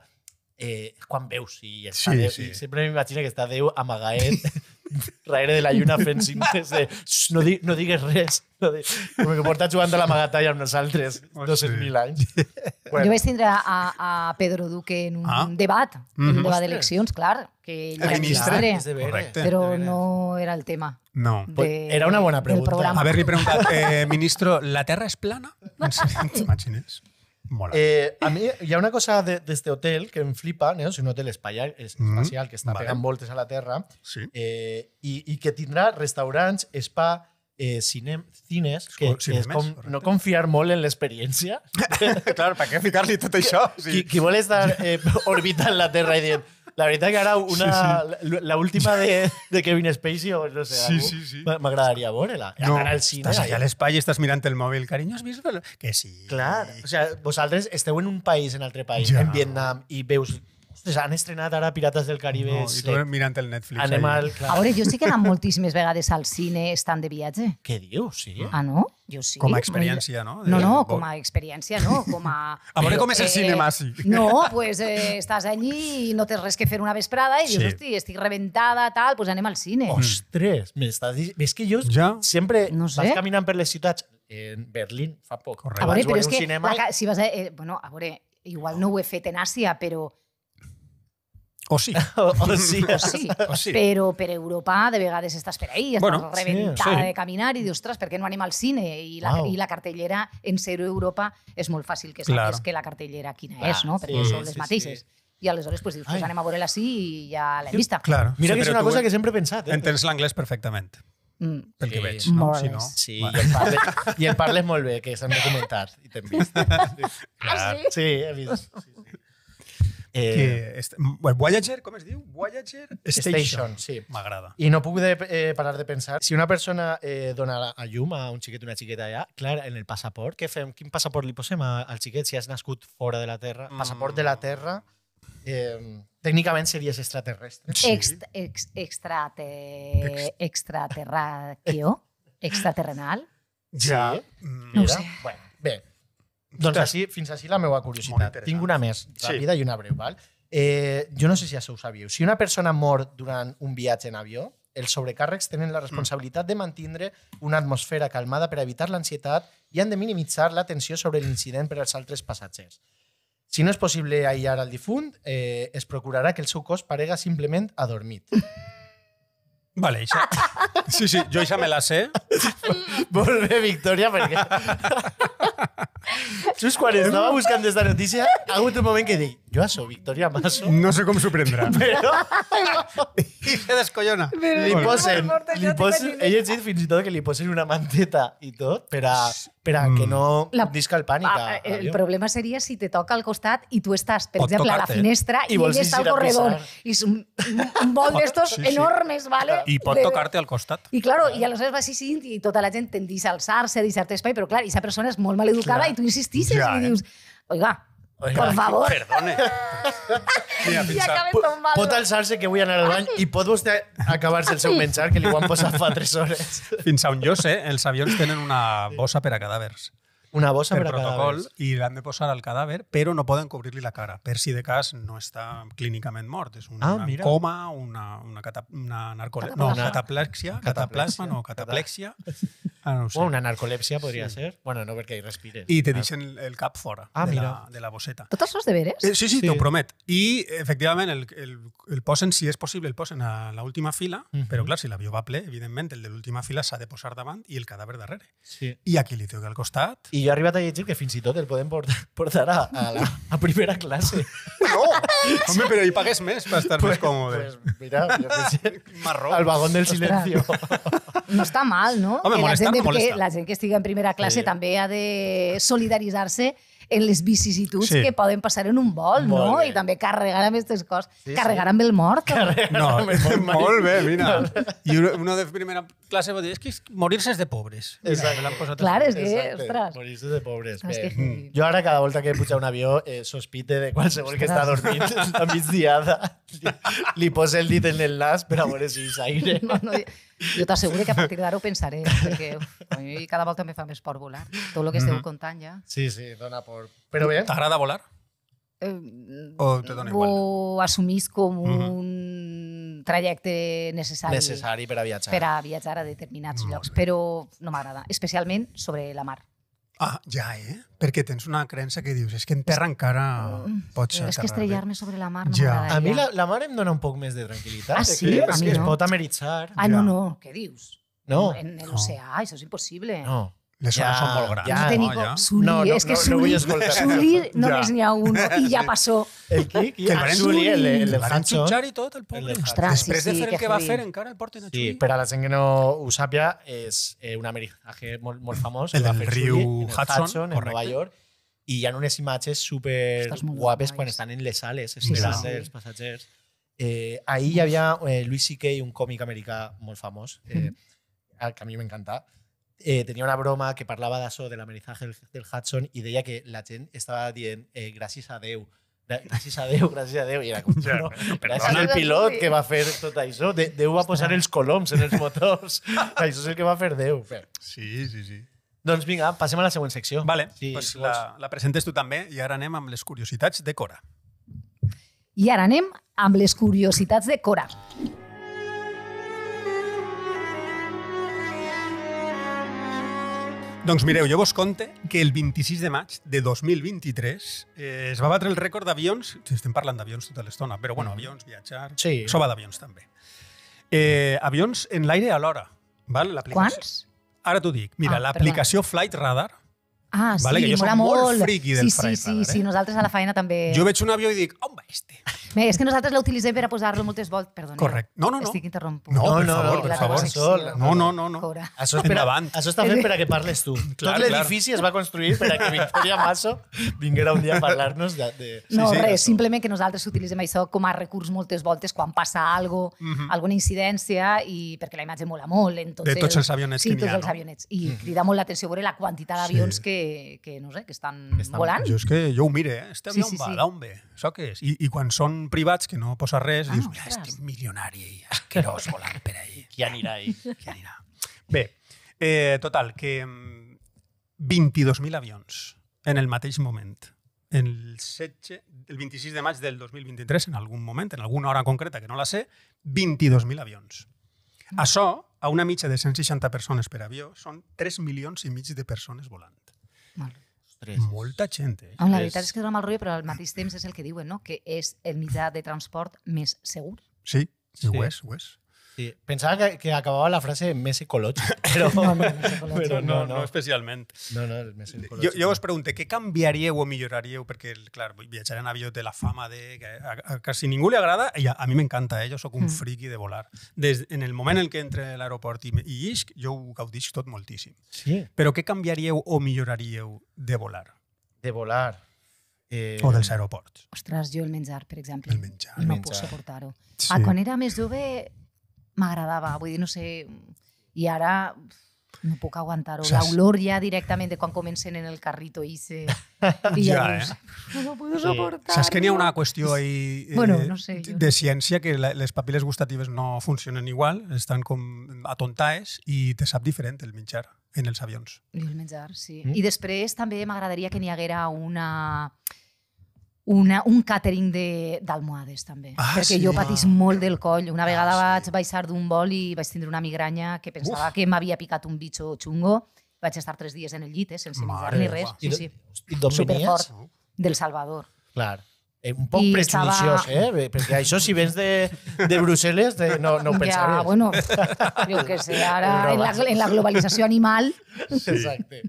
eh, quan veus si està sí, Déu, sí. sempre m'imagina que està Déu amagaet darrere de la lluna fent cintes de no, di no digues res. No di com que porta jugant a la magatalla amb nosaltres 200.000 anys. Bueno. Jo vaig tindre a, a Pedro Duque en un ah. debat, mm -hmm. un mhm. debat d'eleccions, clar, que el el ministre, era, eh. correcte, però no era el tema. No. De, era una bona pregunta. Haver-li preguntat, eh, ministro, ¿la Terra és plana? No sé, t'imagines? Mola. Eh, a mi hi ha una cosa d'este de, hotel que me flipa, no? es un hotel espacial, és, mm -hmm. espacial que està vale. pegando voltes a la Terra sí. eh, i, i que tindrà restaurants, spa, eh, cine, cines, que, que és com no confiar mol en l'experiència. Clar, per què qué fijarle todo eso? Sí. que vuelve a estar eh, orbitando la Terra i dient La verdad que ahora una, La, última de, de, Kevin Spacey o no sé, sí, sí, sí. me, me agradaría verla. No, cine. Estás allá al l'espai y estás mirando el móvil. Cariño, has visto? Que sí. Claro. O sea, vosotros esteu en un país, en otro país, en Vietnam, y veus ostres, doncs han estrenat ara Pirates del Caribe. No, i tu mirant el Netflix. Anem al... Clar. A veure, jo sí que he anat moltíssimes vegades al cine estant de viatge. Què dius? Sí? Ah, no? Jo sí. Com a experiència, no? No, no, com a experiència, no. Com a... a veure com és el cine, eh, cinema, sí. No, pues eh, estàs allí i no tens res que fer una vesprada i dius, sí. hosti, estic reventada, tal, pues anem al cine. Ostres, m'estàs dient... És que jo ja? sempre no sé. vas caminant per les ciutats en Berlín fa poc. A veure, però és que cinema... la, si vas a, eh, bueno, a veure, igual no ho he fet en Àsia, però O sí. o, o, sí. o, sí. o sí. Però per Europa de vegades estàs per ahir, estàs bueno, reventada sí, sí. de caminar i dius, ostres, per què no anem al cine? I la, wow. i la cartellera en ser Europa és molt fàcil que claro. que la cartellera quina Clar, és, no? perquè sí, són les sí, mateixes. Sí. I aleshores pues, dius, pues, anem a veure-la així i ja l'hem vista. Claro. Mira sí, que és una cosa que sempre he pensat. Eh? Entens l'anglès perfectament. Mm. pel que veig. No? Si no... Sí, vale. i, el parles, i el parles molt bé, que s'han documentat i t'hem vist. ah, sí? Sí, he vist. Sí. Eh, eh, Voyager, com es diu? Voyager Station. Station sí. M'agrada. I no puc de, eh, parar de pensar, si una persona eh, dona a llum a un xiquet o una xiqueta allà, clar, en el passaport, què fem? Quin passaport li posem al xiquet si has nascut fora de la Terra? Mm. Passaport de la Terra... Eh, tècnicament series extraterrestre. Sí. Ext, ex, extrate, ex. Extraterraquio? Extraterrenal? Ja. Sí. Mm. No sé. Bueno, bé. Doncs així, fins així la meva curiositat. Tinc una més, ràpida sí. i una breu. Val? Eh, jo no sé si això ho sabíeu. Si una persona mor durant un viatge en avió, els sobrecàrrecs tenen la mm. responsabilitat de mantenir una atmosfera calmada per evitar l'ansietat i han de minimitzar la tensió sobre l'incident per als altres passatgers. Si no és possible aïllar el difunt, eh, es procurarà que el seu cos parega simplement adormit. Vale, això... Sí, sí, jo això me la sé. Molt bé, Victòria, perquè... Sus Juárez estaba buscando esta noticia, a un momento que dije yo su Victoria Maso. No sé cómo sorprenderá. Pero... Y se descollona. Liposen. ella Ella Molt ha que le posen una manteta y todo, pero que mm. no La- disca el ah, problema sería si te toca al costat y tú estás, por ejemplo, pues a la finestra y i, vols al corredor. un, un, de estos enormes, vale? Y puede tocarte al costat. y claro, y los vas así, y toda la gente tendís a alzarse, a claro, esa espai, pero claro, esa persona es muy maleducada y tú insistís notícies ja, i dius... Oiga, Oiga, por favor. Perdone. Mira, I acabes Pot alçar-se que vull anar al bany ah, i pot vostè acabar-se el seu ah, menjar, que li ho han posat fa 3 hores. Fins a on jo sé, els avions tenen una bossa per a cadàvers. Una bossa per, per a protocol, cadàvers. I l'han de posar al cadàver, però no poden cobrir-li la cara, per si de cas no està clínicament mort. És una, ah, mira. coma, una, una, una, una, narcole... no, una cataplèxia, cataplasma, no, cataplèxia, Ah, no O una narcolepsia podria sí. ser. Bueno, no, perquè hi respires. I te ah. deixen el cap fora ah, de, mira. la, de la bosseta. ¿Totos els deberes? Eh, sí, sí, sí. t'ho promet. I, efectivament, el, el, el posen, si és possible, el posen a l'última fila, uh mhm. -huh. però clar, si l'avió va ple, evidentment, el de l'última fila s'ha de posar davant i el cadàver darrere. Sí. I aquí li toca al costat. I jo he arribat a llegir que fins i tot el podem portar, portar a, a, la, a primera classe. no! Hombre, pero ¿y pagues mes para estar más cómodo? Pues mira, yo qué Marrón. Al vagón del silencio. No està mal, no? Home, molesta, la, gent, no molesta. que la gent que estigui en primera classe sí. també ha de solidaritzar-se en les vicissituds sí. que poden passar en un vol, molt no? Bé. I també carregar amb aquestes coses. Sí, carregar sí. amb el mort. Carregar no, amb el mort. Molt bé, mira. I una de primera classe va dir, és que morir-se és de pobres. Exacte. L'han posat Clar, és que, ostres. Morir-se de pobres. Bé. Jo ara cada volta que he pujat un avió eh, sospite de qualsevol ostres. que està dormint a migdiada. li posa el dit en el nas per a veure si s'aire. No, no, jo t'asseguro que a partir d'ara ho pensaré, perquè a mi cada volta em fa més por volar. Tot el que esteu mm -hmm. contant ja. Sí, sí, dona por. Però bé. T'agrada volar? Eh, o te dona igual? Ho assumís com un mm -hmm. Un trajecte necessari. Necessari per a viatjar. Per a viatjar a determinats Molt llocs, bé. però no m'agrada. Especialment sobre la mar. Ah, ja, eh? Perquè tens una creença que dius, és que en terra encara mm. pot ser... És que estrellar-me sobre la mar no ja. m'agradaria. A mi la, la mar em dona un poc més de tranquil·litat. Ah, sí? Que, a mi que no. Es pot ameritzar. Ah, no, no, què dius? No. En, en l'oceà, no. això és impossible. No. les son son molt grans. no, Nico, ja. Solir, no, no, es que Solir, no, no, es ni a y ya ya pasó. El kick, y el Solir, el, el, el van jutjar y todo el pobre. Ostres, Després sí, sí, de fer el que va hacer encara el porten a Xuli. Sí, pero a la Sengeno Usapia es eh, un americaje muy muy famoso. El del Ryu Hudson, Hudson en Nueva York. Y ya no match es súper guapes cuando están en Lesales, sales, esperant sí, sí, había Luis Ikei, Eh, ahí ya había eh, C.K., un cómic americano muy famoso, eh, mm. que a mí me encanta. eh, tenia una broma que parlava d'això, de l'amenitatge del, del Hudson, i deia que la gent estava dient eh, gràcies a Déu, gràcies a Déu, gràcies a Déu. I era com, ja, no, gràcies al pilot que va fer tot això. De, Déu va posar els coloms en els motors. això és el que va fer Déu. Sí, sí, sí. Doncs vinga, passem a la següent secció. Vale, sí, pues la, la presentes tu també i ara anem amb les curiositats de Cora. I ara anem amb les curiositats de Cora. Doncs mireu, jo vos conte que el 26 de maig de 2023 eh, es va batre el rècord d'avions, si estem parlant d'avions tota l'estona, però bueno, mm. avions, viatjar, sí. va d'avions també. Eh, avions en l'aire alhora. Val? Quants? Ara t'ho dic. Mira, ah, l'aplicació Flight Radar, Ah, sí, vale? que jo soc molt, molt friqui del sí, sí, Fry sí, sí, Eh? Sí, nosaltres a la feina també... Jo veig un avió i dic, on va este? Bé, és que nosaltres l'utilitzem per a posar-lo moltes voltes. Perdona. Correcte. No, no, no. Estic interrompent. No, per no, favor, per favor. Sol. No, no, no. no. Això, és per, Endavant. això està fet per a que parles tu. Clar, Tot l'edifici es va construir per a que Victoria Masso vinguera un dia a parlar-nos de... de... No, sí, sí, res, simplement que nosaltres utilitzem això com a recurs moltes voltes quan passa algo, uh mhm. -huh. alguna incidència, i perquè la imatge mola molt. Entonces, de tots els avionets sí, que n'hi ha. Sí, tots els avionets. I uh mhm. -huh. crida molt l'atenció veure la quantitat d'avions sí. que, que, que no sé, que estan, que estan volant. Jo és que jo ho mire, eh? Este sí, avió sí, va, sí. d'on ve? Això què és? I, I quan són privats, que no posa res, ah, dius, mira, este milionari asquerós volant per ahí. Qui anirà ahir? Qui anirà? Bé, eh, total, que 22.000 mm, avions en el mateix moment. En el, 16, el 26 de maig del 2023, en algun moment, en alguna hora concreta que no la sé, 22.000 avions. Mm. Això, a una mitja de 160 persones per avió, són 3 milions i mig de persones volant. Molt. Molta gent, eh? Home, la veritat és que dona mal rotllo, però al mateix temps és el que diuen, no? Que és el mitjà de transport més segur. Sí, sí, sí. ho és, ho és. Sí. Pensava que, que acabava la frase Messi Colocho, però, no, no, però no, no, no, especialment. No, no, Messi Jo, jo us pregunto, què canviaríeu o milloraríeu? Perquè, clar, viatjar en avió té la fama de... que a, a quasi ningú li agrada, i a, a mi m'encanta, eh? jo sóc un mm. friki de volar. Des, en el moment en què entre a l'aeroport i, i isc, jo ho gaudisc tot moltíssim. Sí. Però què canviaríeu o milloraríeu de volar? De volar... Eh... O dels aeroports. Ostres, jo el menjar, per exemple. El menjar. No el menjar. puc suportar-ho. Sí. Ah, quan era més jove m'agradava, vull dir, no sé... I ara no puc aguantar-ho. L'olor ja directament de quan comencen en el carrito i se... I ja, ja dius, eh? no puedo sí. soportar. Saps que n'hi ha una qüestió ahí, eh, bueno, eh, no sé, jo. de ciència que les papiles gustatives no funcionen igual, estan com atontades i te sap diferent el menjar en els avions. I el menjar, sí. Mm. I després també m'agradaria que n'hi haguera una una, un càtering d'almohades, també. Ah, perquè sí? jo ah. molt del coll. Una ah, vegada ah, vaig baixar d'un vol i vaig tindre una migranya que pensava Uf. que m'havia picat un bitxo xungo. Vaig estar tres dies en el llit, eh, sense menjar ni res. Sí, sí. I d'on venies? Del Salvador. Clar. Eh, un poc I prejudiciós, estava... eh? Perquè això, si vens de, de Brussel·les, de, no, no ho pensaves. Ja, bueno, jo que sé, ara en la, en la globalització animal... Sí. Exacte.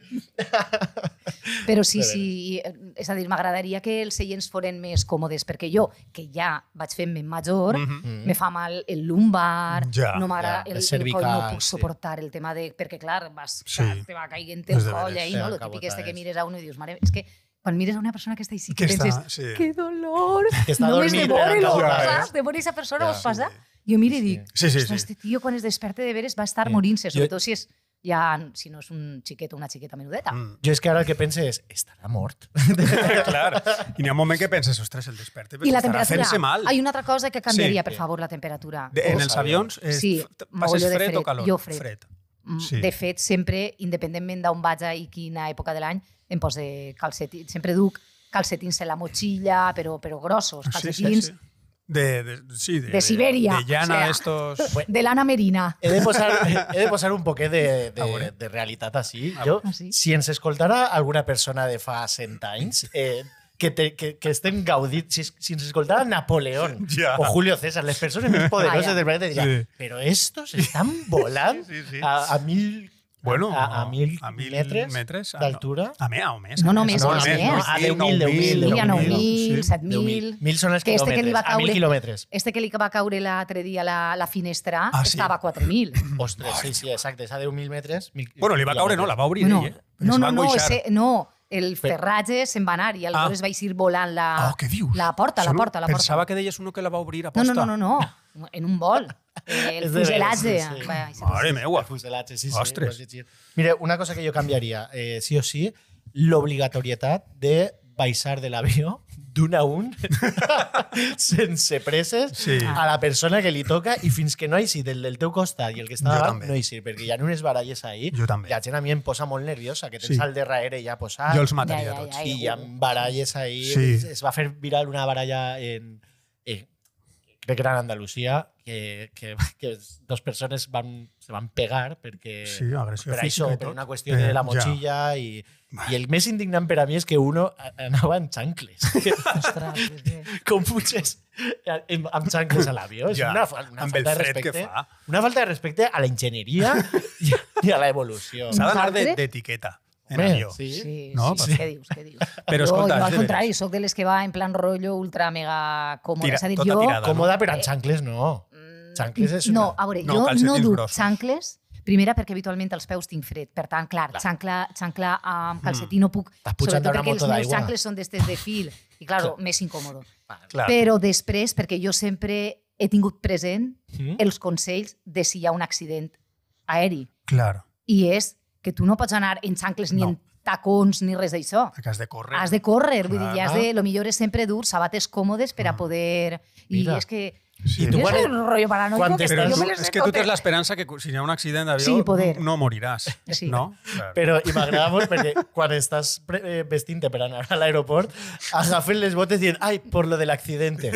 Però sí, sí, eh, és a dir, m'agradaria que els seients foren més còmodes, perquè jo, que ja vaig fent-me major, mhm. mm -hmm. me fa mal el lumbar, ja, no m'agrada ja, el, el, cervical, el coll, no puc suportar sí. el tema de... Perquè, clar, vas, sí. te va caigant el coll ahí, no? El típic este que mires a un i dius, mare, és que quan mires a una persona que està així, que, que penses, està, sí. que dolor, que està només dormit, de lo ja, eh? de veure aquesta persona ja, sí. passar, jo miro i dic, sí, sí, sí. este tio quan es desperta de veres va estar sí. morint-se, sobretot jo... si és ja, si no és un xiquet o una xiqueta menudeta. Mm. Jo és que ara el que pense és, estarà mort? Clar, i n'hi ha un moment que penses, ostres, el desperte, I la fent-se mal. Hi ha una altra cosa que canviaria, sí, per favor, la temperatura. De, en els avions, és, eh, sí, passes fred, fred o calor? Jo fred. fred. Mm, sí. De fet, sempre, independentment d'on vaig i quina època de l'any, en pos de calcetín. Siempre duc calcetins en la mochilla, pero pero grossos, ah, calcetins... De, Siberia. De, llana, estos. De lana merina. He de posar, un poque de, ah, realidad así. Ah, yo si Yo, si ens escoltara alguna persona de fa eh, que, estén gaudit, si, si escoltara Napoleón o Julio César, las personas más poderosas del dirían, pero estos están volando a, mil Bueno, a, a, mil, a mil metres, metres ah, d'altura. A, me, a més. No, no, més, no, més, més, A 10.000, 10.000. Sí, a 9.000, 7.000. 1.000 són els que este que li va caure, a 1.000 quilòmetres. Este que li va caure l'altre dia la, la finestra ah, sí? estava a 4.000. Ostres, sí, sí, exacte. És a 10.000 metres. 1, bueno, li va caure, no, la va obrir no, ell, eh? No, no, no, ese, no, el ferratge se'n va anar i aleshores ah. vaig ir volant la, ah, la porta, la porta, la porta. Pensava que deies uno que la va obrir a posta. No, no, no, no en un vol. El fuselatge. Mare meva. El fuselate, sí, Ostres. sí. Mira, una cosa que jo canviaria, eh, sí o sí, l'obligatorietat de baixar de l'avió d'un a un sense presses sí. a la persona que li toca i fins que no hi sigui del, del teu costat i el que està davant no hi sigui, perquè hi ha unes baralles ahí la gent a mi em posa molt nerviosa que tens sí. al darrere ja posat jo els mataria ja, ja, ja, tots i hi ha baralles ahí sí. es, es va fer viral una baralla en, eh, de Gran Andalucía, que, que, dos personas van, se van a pegar porque sí, una cuestión de eh, la mochilla Y y el más indignante para mí es que uno andaba en chancles. Con Com en chancles a labios. una, falta de respeto Una falta de respeto a la ingeniería y a la evolución d'anar de De, en avió. Sí, sí, no? sí, sí. Què dius, què dius? Però jo, escolta, jo, al contrari, sóc de les que va en plan rollo ultra mega còmode. Tira, és a dir, tota jo... Tirada, còmoda, no? però en eh, xancles no. Mm, xancles és una... No, a veure, no, jo no duc xancles, Primera, perquè habitualment els peus tinc fred. Per tant, clar, clar. Xancla, xancla amb calcetí mm. no puc... Sobretot perquè els meus xancles són d'estes de fil. I, clar, més incòmodo. Clar. Però després, perquè jo sempre he tingut present mm. els consells de si hi ha un accident aeri. Clar. I és que tu no pots anar en xancles ni no. en tacons ni res d'això. has de córrer. Has de córrer, Clar. vull dir, has de, lo millor és sempre dur sabates còmodes per a ah. poder... Mira. I és que Y tú, es un rollo paranoico que es que tú tienes la esperanza que si hay un accidente no morirás. Sí. ¿no? Pero imaginamos porque cuando estás eh, vestinte para ir al aeropuerto, a Jafel les botes dicen, ay, por lo del accidente.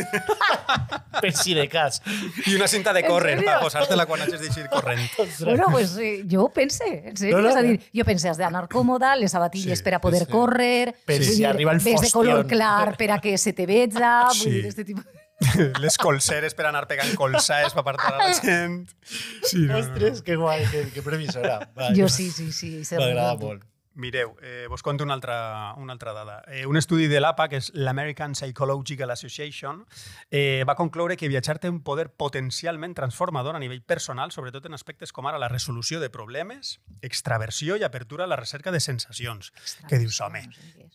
per de cas. Y una cinta de correr para posártela cuando la quan de ir Bueno, pues eh, yo pensé, en serio. pensé, has andar cómoda les abatí para poder correr córrer, arriba el ves de color claro para que se te vea sí. Este tipo este Les colseres per anar pegant colsaes per apartar a la gent. Sí, no, Ostres, no. que guai, que, que previsora. Va, jo sí, sí, sí. M'agrada molt. Mireu, eh, vos conto una altra, una altra dada. Eh, un estudi de l'APA, que és l'American Psychological Association, eh, va concloure que viatjar té un poder potencialment transformador a nivell personal, sobretot en aspectes com ara la resolució de problemes, extraversió i apertura a la recerca de sensacions. Que dius, home,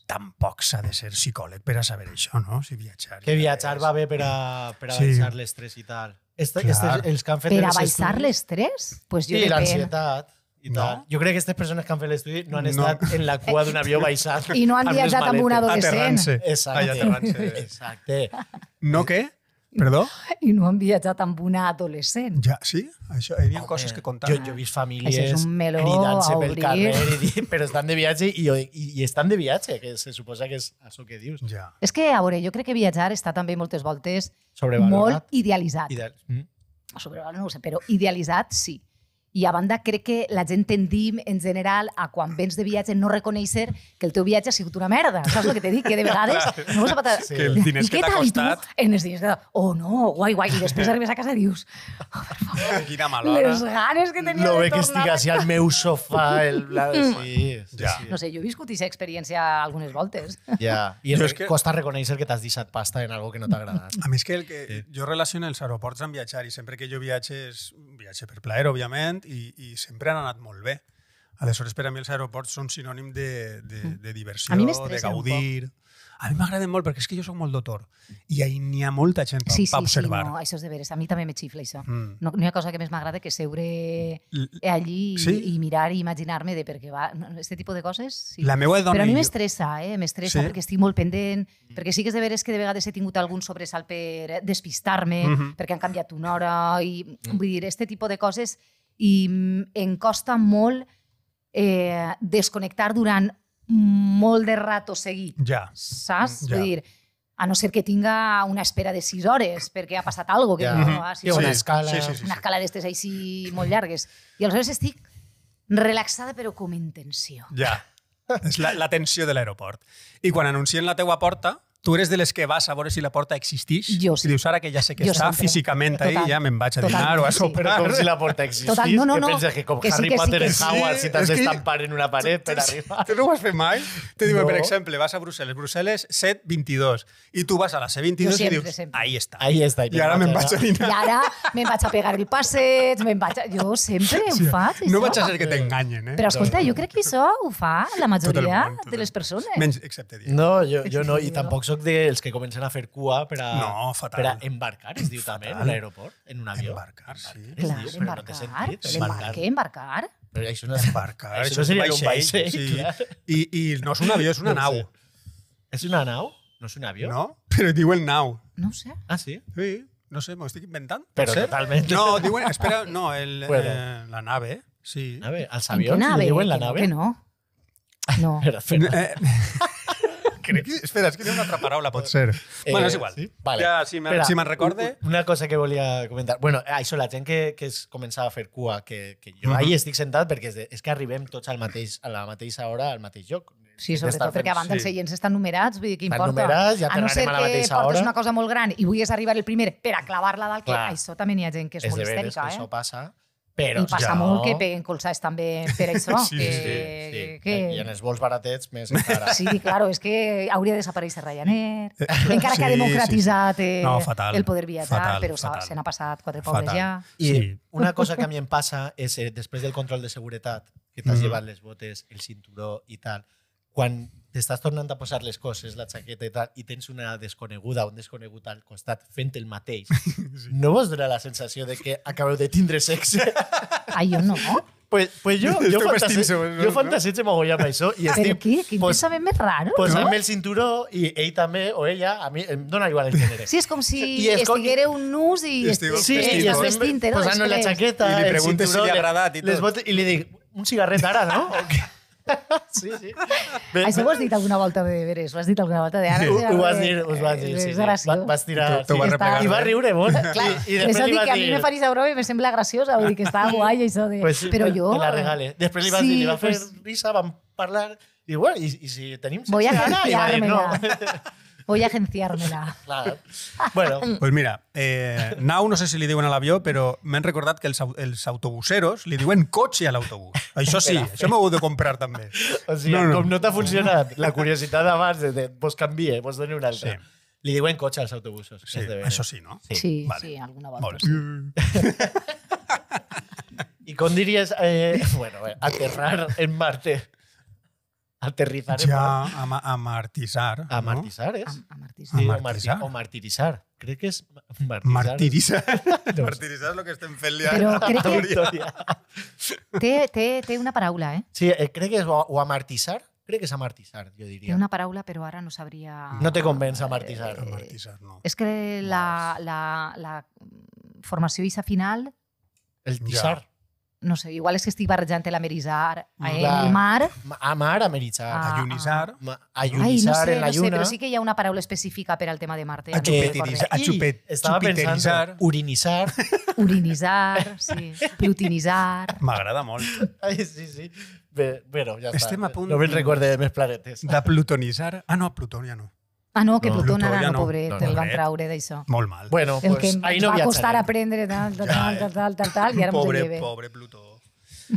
tampoc s'ha de ser psicòleg per a saber això, no? Si viatjar... Que viatjar va bé per a, per a sí. baixar l'estrès i tal. Este, este, els que han fet per a baixar l'estrès? Pues jo I l'ansietat i tal. Jo crec que aquestes persones que han fet l'estudi no han estat no. en la cua d'un avió baixat. I no han viatjat amb, amb un adolescent. Exacte. Ai, Exacte. No què? Perdó? I no han viatjat amb una adolescent. Ja, sí? Això, hi havia Home, coses que contar. Jo, jo he vist famílies cridant-se pel carrer, i dir, però estan de viatge i, i, i estan de viatge, que se suposa que és això que dius. Ja. És que, a veure, jo crec que viatjar està també moltes voltes molt idealitzat. Ideal. Mm. Sobrevalorat no ho sé, però idealitzat sí. I a banda, crec que la gent tendim, en general, a quan vens de viatge no reconèixer que el teu viatge ha sigut una merda. Saps el que t'he dit? Que de vegades... no vas a patar... sí. Que el diners I que t'ha costat... En els diners que Oh, no, guai, guai. I després arribes a casa i dius... Oh, Quina mala Les ganes que tenia no de tornar. No ve que estic així al meu sofà. El... Bla, mm. Sí, sí, ja. sí. No sé, jo he viscut aquesta experiència algunes voltes. Ja. I és, és que... costa reconèixer que t'has deixat pasta en algo que no t'ha agradat. A mi és que, el que sí. jo relaciono els aeroports amb viatjar i sempre que jo viatge és viatge per plaer, òbviament, i, i sempre han anat molt bé. Aleshores, per a mi els aeroports són sinònim de, de, mm. de diversió, de gaudir... A mi m'agraden molt perquè és que jo sóc molt doctor i hi n'hi ha molta gent pa, sí, sí, observar. Sí, no, això és de veres. A mi també me xifla això. Mm. No, no hi ha cosa que més m'agrada que seure allí sí? i, mirar i imaginar-me de per què va... No, este tipus de coses... Sí. La meva dona Però a mi m'estressa, eh? M'estressa sí? perquè estic molt pendent, perquè sí que és de veres que de vegades he tingut algun sobresalt per eh, despistar-me, mm -hmm. perquè han canviat una hora i... Mm. Vull dir, este tipus de coses i mm, em costa molt eh, desconnectar durant molt de rato seguit. Ja. Saps? Mm, ja. Vull dir, a no ser que tinga una espera de 6 hores perquè ha passat alguna cosa. Ja. No, ah, sí, sí, una escala, sí, sí, sí, sí. una escala d'estes així molt llargues. I aleshores estic relaxada però com en tensió. Ja. És la, la tensió de l'aeroport. I quan anuncien la teua porta, Tu eres de les que vas a veure si la porta existeix? Jo sí. Si dius ara que ja sé que jo està sempre. físicament ahí, ja me'n vaig a dinar o a sopar. Sí. com si la porta existís? Total, no, no, no. penses que com que Harry sí, Potter sí, en sí. Howard si t'has d'estampar en una paret per arribar? Tu no ho has fet mai? Te diuen, no. per exemple, vas a Brussel·les, Brussel·les 722, i tu vas a la C22 i dius, sempre. ahí està. Ahí està. I, ara me'n vaig a dinar. I ara me'n vaig a pegar el passeig, me'n vaig a... Jo sempre sí. ho faig. No vaig a ser que t'enganyen, eh? Però escolta, doncs jo crec que això ho fa la majoria de les persones. Menys, excepte dia. No, jo, jo no, i tampoc soc dels que comencen a fer cua per a, no, fatal. per a embarcar, es diu fatal. també, a l'aeroport, en un avió. Embarcar, sí. Clar, diu, embarcar. No té sentit. Embarcar. Què, embarcar. Però això no, és, embarcar, això, això seria un vaixell. Sí. I, I no és un avió, és una no nau. Sé. És una nau? No és un avió? No, però el nau. No sé. Ah, sí? Sí, no sé, m'ho estic inventant. Però no sé. totalment. No, diuen, espera, no, el, bueno. eh, la nave. Sí. Nave, els avions, diuen la nave? Que no. No. Eh, Crec espera, és que hi ha una altra paraula, pot ser. Eh, bueno, és igual. Sí? Vale. Ja, si me'n si recorde... Una cosa que volia comentar. Bueno, ah, això, la gent que, que es començava a fer cua, que, que jo uh -huh. ahir estic sentat perquè és, de, és que arribem tots al mateix, a la mateixa hora, al mateix lloc. Sí, sobretot perquè abans sí. els seients estan numerats, vull dir, que importa? Numerats, ja a no ser a la portes hora. una cosa molt gran i vulguis arribar el primer per a clavar-la dalt, que això també n'hi ha gent que és, és molt histèrica. És eh? això passa. Però I passa ja... molt que peguen colzats també per això. sí, que, sí, sí. Que... I en els vols baratets més encara. Sí, claro, és que hauria de desaparèixer Ryanair. Encara sí, que ha democratitzat sí, sí. Eh, no, fatal, el poder viatjar, fatal, però fatal. se n'ha passat quatre pobles fatal. ja. I sí. una cosa que a mi em passa és, eh, després del control de seguretat, que t'has mm. llevat les botes, el cinturó i tal, quan te estás tornando a posar cosas la chaqueta y tal, y tens una desconeguda, un desconegut al costat fent el mateix, no vos dona la sensación de que acabeu de tindre sexe? Ay, ah, ¿yo no. Pues, pues yo, yo, fantasejo, ¿no? yo fantasejo mogollón eso. Y Pero ¿qué? ¿Qué pues, a verme raro, Pues ¿no? el cinturón y ella o ella, a mí no da igual el género. Sí, es como si estuviera un nus y I estic, sí, i no? la chaqueta, Y le preguntes si le y Y Les un cigarret ahora, no? sí, sí. Bé, Això ho has dit alguna volta de Beres, ho has dit alguna volta de ara. Ho, ho vas dir, ho vas dir, sí. sí. Va, vas tirar... Sí, vas replegar, I va riure eh? molt. Clar, I, i després li va dir... A mi me faris a broma i me sembla graciosa, vull dir que està guai això de... Pues, Però jo... la regale. Després li vas sí, dir, li va fer pues... risa, vam parlar... I, bueno, i, i si tenim... Voy a ganar, i va no. Voy a agenciármela. Bueno. Pues mira, eh, no sé si le en el avión, pero me han recordado que los autobuseros autobuseros digo en coche al autobús. Eso sí, eso me he podido comprar también. O No, te ha funcionado, la curiosidad además de, de vos cambié, vos den un alta. Sí. digo en coche al autobusos. Eso sí, no? Sí, sí, alguna vez. Y con dirías, bueno, eh, aterrar en Marte? Aterrizar Ya, ama, amartizar. Amartizar es. amartizar. O, martirizar. ¿Crees que es martirizar? Martirizar. es lo que está en Felia. Pero te, te, te, una parábola, ¿eh? Sí, eh, cree que es o, amartizar? Creo que es amartizar, yo diría. Es una parábola, pero ahora no sabría. No te convence amartizar. Eh, es que la, la, la, isa final. El tizar. no sé, igual és que estic barrejant Merizar, eh, mm, ah, ah, a el mar. A mar, A, ionitzar. A ionitzar no sé, en la lluna. No sé, però sí que hi ha una paraula específica per al tema de Marte. A, xupetinitzar. A xupet, estava pensant urinitzar. Urinitzar, sí. Plutinisar. M'agrada molt. Ai, sí, sí. Bé, bueno, ja Estem A punt... No me'n recorde més planetes. De plutonisar. Ah, no, Plutònia no. Ah, no, que no, Plutó ara, no, pobre, no, no, el van eh. traure d'això. Molt mal. Bueno, el pues, que ahí no va viatjarem. costar aprendre tal, tal, tal, tal, tal, tal, tal i ara pobre, lleve. Pobre Plutó.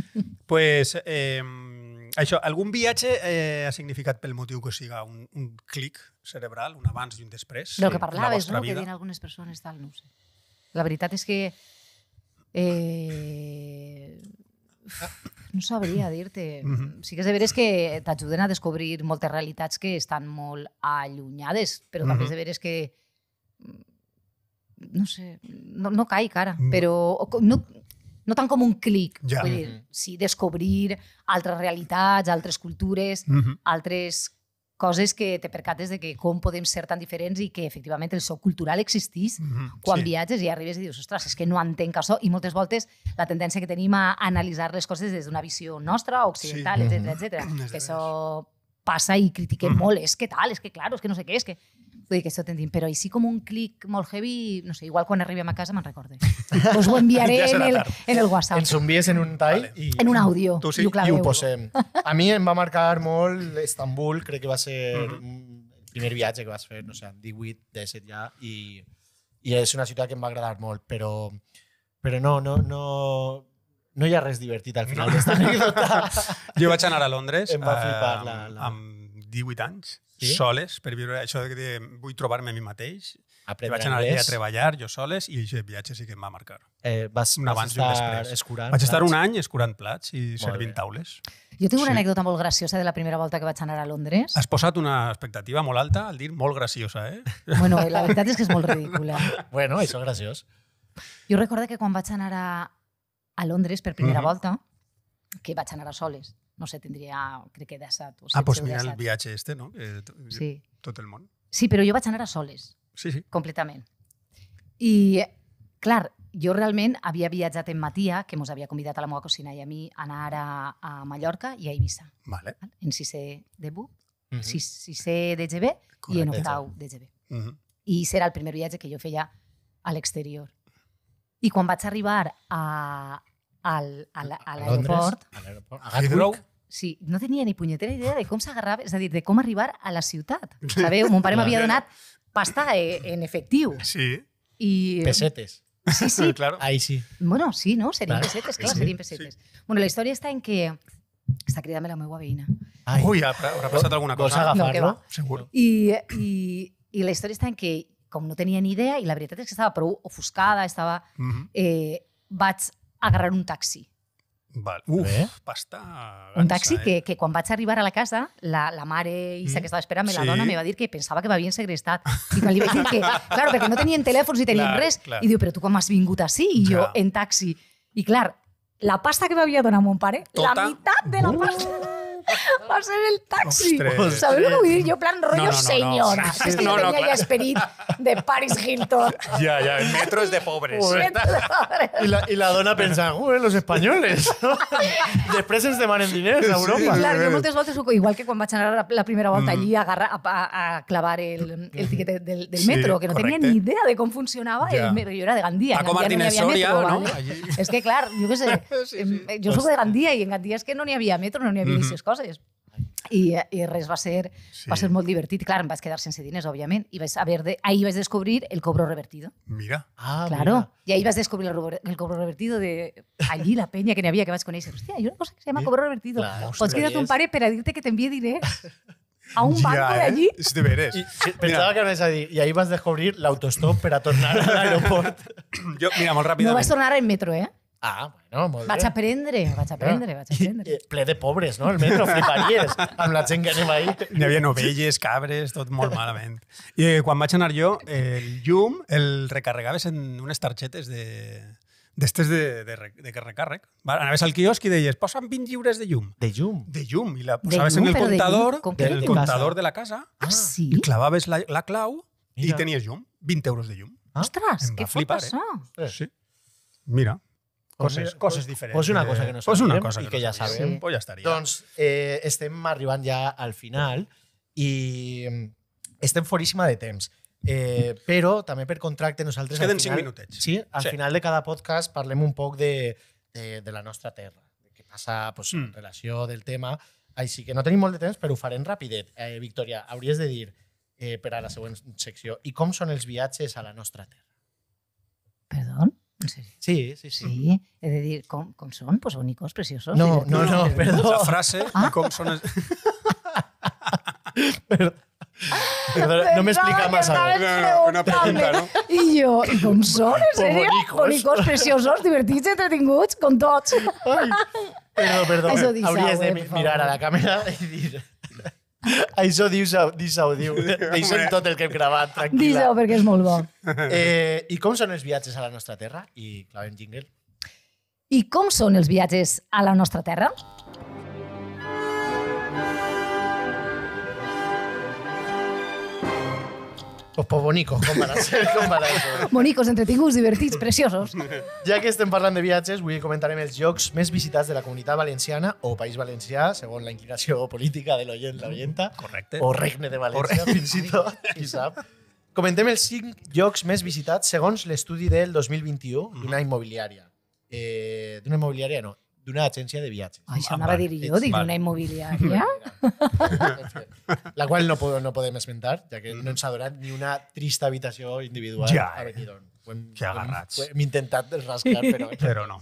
pues, eh, això, algun viatge eh, ha significat pel motiu que siga un, un clic cerebral, un abans i un després? Del que parlaves, no? Vida. Que dient algunes persones, tal, no sé. La veritat és que eh, no sabria mm-hmm. dir-te. Mm -hmm. Sí que és de veres que t'ajuden a descobrir moltes realitats que estan molt allunyades, però mm -hmm. també és de mm-hmm. veres que mm, no sé, no, no caic ara, no. però no, no tant com un clic. Ja. Vull dir, mm-hmm. sí, descobrir altres realitats, altres cultures, mm -hmm. altres coses que te percates de que com podem ser tan diferents i que efectivament el so cultural existís mm -hmm, quan sí. viatges i arribes i dius, ostres, és que no entenc això i moltes voltes la tendència que tenim a analitzar les coses des d'una visió nostra, occidental, sí. etc etc. Mm -hmm. Que això passa i critiquem mm -hmm. molt, és que tal, és que claro, és que no sé què, és que... Vull dir que això t'entenc, però així sí com un clic molt heavy, no sé, igual quan arribem a casa me'n recorde. Us ho enviaré ja en, el, en el WhatsApp. Ens ho envies en un tall vale. i... En un àudio. Tu sí, i ho, i ho posem. A mi em va marcar molt Estambul, crec que va ser mm -hmm. el mhm. primer viatge que vas fer, no sé, 18, 17 ja, i, i és una ciutat que em va agradar molt, però, però no, no, no, no hi ha res divertit al final no. d'aquesta anècdota. jo vaig anar a Londres em va flipar, eh, la, la... amb 18 anys sí? soles per viure això que de, vull trobar-me a mi mateix. Aprendre vaig anar a treballar jo soles i aquest viatge sí que em va marcar. Eh, vas, un abans vas estar i un escurant Vaig estar plats. un any escurant plats i molt servint bé. taules. Jo tinc una sí. anècdota molt graciosa de la primera volta que vaig anar a Londres. Has posat una expectativa molt alta al dir molt graciosa, eh? Bueno, la veritat és que és molt ridícula. bueno, això és graciós. Jo recordo que quan vaig anar a, a Londres per primera mm -hmm. volta, que vaig anar a soles, no sé, tindria, crec que set o set. Ah, doncs mira el viatge este, no? Eh, eh, sí. Tot el món. Sí, però jo vaig anar a soles. Sí, sí. Completament. I, clar, jo realment havia viatjat amb Matia, que ens havia convidat a la meva cosina i a mi a anar a, a Mallorca i a Eivissa. Vale. En sisè de BUP, uh -huh. sisè de GB i en octau de GB. Uh -huh. I serà el primer viatge que jo feia a l'exterior. I quan vaig arribar a, al, a, l'aeroport... A l'aeroport? A sí, no tenía ni puñetera idea de cómo se agarraba, es decir, de cómo arribar a la ciudad. ciutat. Sabeu, mon pare había donado pasta eh, en efectivo. Sí. Eh, pesetes. Sí, sí. claro. Ahí sí. Bueno, sí, no? Serían pesetes, claro. Serían pesetes. Bueno, la historia está en que està me la meva veïna. Ai. Ui, haurà alguna cosa. Vols agafar No, Seguro. Y la historia está en que, como no tenía ni idea, y la verdad es que estaba prou ofuscada, estaba... Uh agarrar un taxi. Val. Uf, Bé. pasta... Gansa, un taxi eh? que, que quan vaig arribar a la casa, la, la mare i mm. que estava esperant, me la sí. dona, me va dir que pensava que m'havien segrestat. I quan li vaig dir que... Claro, perquè no tenien telèfons ni tenien clar, res. Clar. I diu, però tu com has vingut així? I ja. jo, en taxi. I clar, la pasta que m'havia donat mon pare, Tota? la meitat de la uh! pasta... Uh. va a ser el taxi. ¿Sabes lo que voy a decir? Yo, plan, rollo no, no, señora. No, es que yo tenía claro. ya de Paris Hilton. Ya, ya, el metro es de pobres. y, la, y la dona pensaba, uy, los españoles. de presence de man en dinero en Europa. claro, yo muchas igual que cuando va la, la primera volta mm. allí a, a, clavar el, el mm. ticket del, del metro, que no tenía ni idea de cómo funcionaba el metro. era de Gandía Paco Martínez no Soria, metro, no? que, claro yo qué sé, em, yo soy de Gandía y en Gandía es que no ni había metro, no ni había mm -hmm y res, va a ser, va a ser muy divertido claro em vas a quedar sense obviamente y vas a ver de, vas a descubrir el cobro revertido. Mira. Ah, claro. y ahí vas a descubrir el, cobro revertido de allí, la peña que n'hi había que vas con Hòstia, hostia hay una cosa que se llama cobro revertido. Clar, Pots quedar un pare per a que te envíe dinero a un banco eh? de allí. Sí, de veres. I, sí, pensava mira. a descubrir la autostop para tornar al aeropuerto jo, mira, molt ràpidament. No a tornar al metro, eh? Ah, bueno, molt vaig bé. aprendre, vaig aprendre, vaig ah, aprendre. I, ple de pobres, no? El metro, fliparies amb la gent que anem ahir. Hi havia ovelles, cabres, tot molt malament. I eh, quan vaig anar jo, el llum el recarregaves en unes targetes de d'estes de, de, de, que recàrrec. Anaves al quiosc i deies, posa'm 20 lliures de llum. De llum? De llum. I la posaves llum, en el comptador, de el comptador de la casa. Ah, ah, sí? I clavaves la, la clau Mira. i tenies llum. 20 euros de llum. Ah. Ostres, què flipar, passar? Eh? eh? Sí. Mira, Coses, coses diferents. Pues una cosa que no sabíem pues una cosa que i que no ja sabem. Sí. Pues ja estaria. Doncs eh, estem arribant ja al final i mm, estem foríssima de temps. Eh, però també per contracte nosaltres... Ens queden final, 5 minutets. Sí, al sí. final de cada podcast parlem un poc de, de, de la nostra terra, de què passa pues, mm. en relació del tema. Així que no tenim molt de temps, però ho farem rapidet. Eh, Victòria, hauries de dir eh, per a la següent secció i com són els viatges a la nostra terra? Sí, Sí, sí, sí. sí. Es dir, com, com són? Pues únicos, preciosos. No, no, no, no, perdón. La frase, ¿Ah? com són... es... perdó. Perdón, no me explica más algo. No, no, una pregunta, no? I jo, i com són, en sèrio? Bonicos, preciosos, divertits, entretinguts, com tots. Ai, perdó, perdó. Hauries de eh, mirar a la càmera i dir... Això dius, dius dis-ho, diu. Deixem tot el que hem gravat, tranquil·la. Dis-ho, perquè és molt bo. Eh, I com són els viatges a la nostra terra? I clavem jingle. I com són els viatges a la nostra terra? pues, pues bonicos, com van ser, com van ser. bonicos, entretinguts, divertits, preciosos. Ja que estem parlant de viatges, vull comentarem els llocs més visitats de la comunitat valenciana o País Valencià, segons la inclinació política de l'oient, la Correcte. O Regne de València, Correcte. fins i tot, qui sap. Comentem els cinc llocs més visitats segons l'estudi del 2021 d'una mhm. immobiliària. Eh, d'una immobiliària, no, d'una agència de viatges. Ai, això anava ah, a dir jo, dic d'una immobiliària. La qual no, no podem esmentar, ja que no ens ha donat ni una trista habitació individual ja, a eh. Benidorm. Ho hem, que agarrats. Ho hem, intentat rascar, però... però no.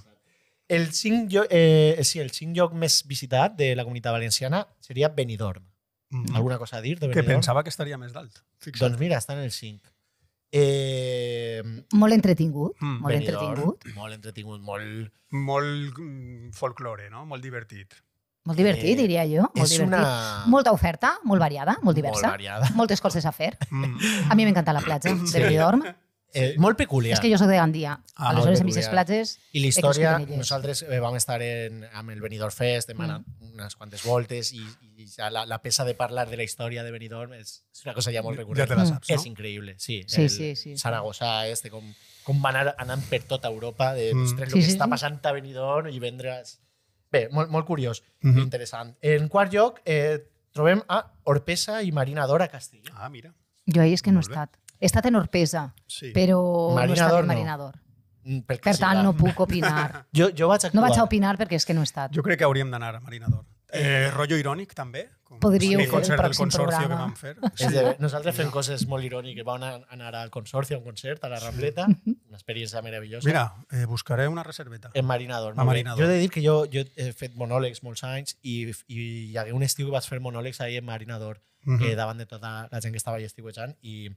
El cinc, jo, eh, sí, el cinc lloc més visitat de la comunitat valenciana seria Benidorm. Mm. Alguna cosa a dir de Benidorm? Que pensava que estaria més dalt. Fixa't. Doncs mira, està en el 5. Eh... Molt entretingut, mm, molt Benidorm, entretingut. Molt entretingut, molt... Molt mm, folklore, no? Molt divertit. Molt divertit, eh, diria jo. Molt divertit. Una... Molta oferta, molt variada, molt diversa. Molt variada. Moltes coses a fer. Mm. A mi m'encanta la platja de Benidorm. Sí. Eh, Molt peculiar. És que jo sóc de Gandia. Ah, Aleshores, a les platges... I la història, nosaltres eh, vam estar en, amb el Benidorm Fest, hem anat mm. unes quantes voltes i, i ja la, la peça de parlar de la història de Benidorm és, és una cosa ja molt recurrent. Ja te la saps, mm. no? És increïble, sí. Sí, el sí, sí. Saragossa este, com, com va anar anant per tota Europa, de mm. ostres, sí, que sí, està sí. passant a Benidorm i vendre's... Bé, molt, molt curiós mm -hmm. i interessant. En quart lloc, eh, trobem a Orpesa i Marina Dora Castilla. Ah, mira. Jo ahir és que no he estat. He estat en Orpesa, sí. però Marinador, no he estat en Marinador. No. Mm, per, per tant, no puc opinar. jo, jo vaig actuar. No vaig a opinar perquè és que no he estat. Jo crec que hauríem d'anar a Marinador. Eh, eh rotllo irònic, també. Com Podríeu fer el pròxim programa. Que vam fer. Sí. De, nosaltres fem coses molt iròniques. Vam anar al consorci, a un concert, a la Rambleta. Sí. Mhm. Una experiència meravellosa. Mira, eh, buscaré una reserveta. En Marinador. A Marinador. Jo he de dir que jo, jo he fet monòlegs molts anys i, i hi hagué un estiu que vaig fer monòlegs ahir en Marinador, uh mhm. -huh. eh, davant de tota la gent que estava allà estiuejant. I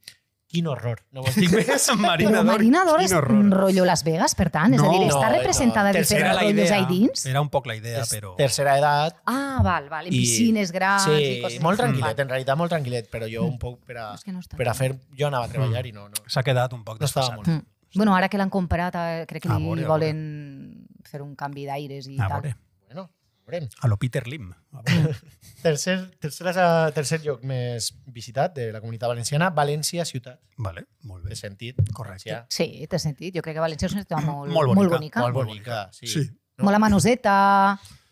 Quin horror, no vos dic més. Marina Però Marina d'Or és un rotllo Las Vegas, per tant? No, és a dir, està no, representada no. diferent rotllos ahí dins? Era un poc la idea, és però... Tercera edat. Ah, val, val. I, piscines grans sí, i coses. molt tranquil·let, en realitat molt tranquil·let, però jo un poc per a, no no per a fer... Jo anava a mm. treballar mm. i no... no. S'ha quedat un poc no desfasat. Mm. Molt. Mm. Bueno, ara que l'han comparat, eh, crec que li volen fer un canvi d'aires i a tal. Veure. Bueno, veurem. A lo Peter Lim. tercer, tercer, tercer lloc més visitat de la comunitat valenciana, València ciutat. Vale, molt bé. Té sentit. Correcte. Sí, té sentit. Jo crec que València és una ciutat molt, molt bonica. Molt bonica. Molt bonica, sí. sí. No? Molt a Manoseta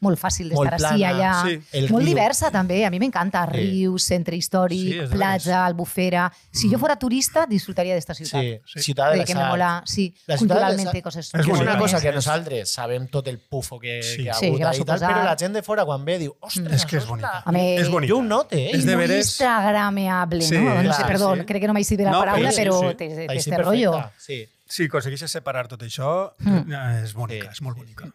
molt fàcil d'estar ací, allà. Sí. El molt riu. diversa, també. A mi m'encanta. Sí. Riu, centre històric, sí, platja, albufera... Si mm. jo fora turista, disfrutaria d'esta ciutat. Sí, sí. ciutat de la que me mola, sí, la culturalment té coses... És una cosa que nosaltres sabem tot el pufo que, sí. que ha hagut sí, que i però la gent de fora quan ve diu, ostres, mm. és que és bonica. A mi, és bonica. Jo ho noto, eh? És de veres... Instagramable, sí, no? No doncs, sé, perdó, sí. crec que no m'haig dit la paraula, però té este rotllo. Sí. aconsegueixes separar tot això, mm. eh, és bonica, és molt bonica.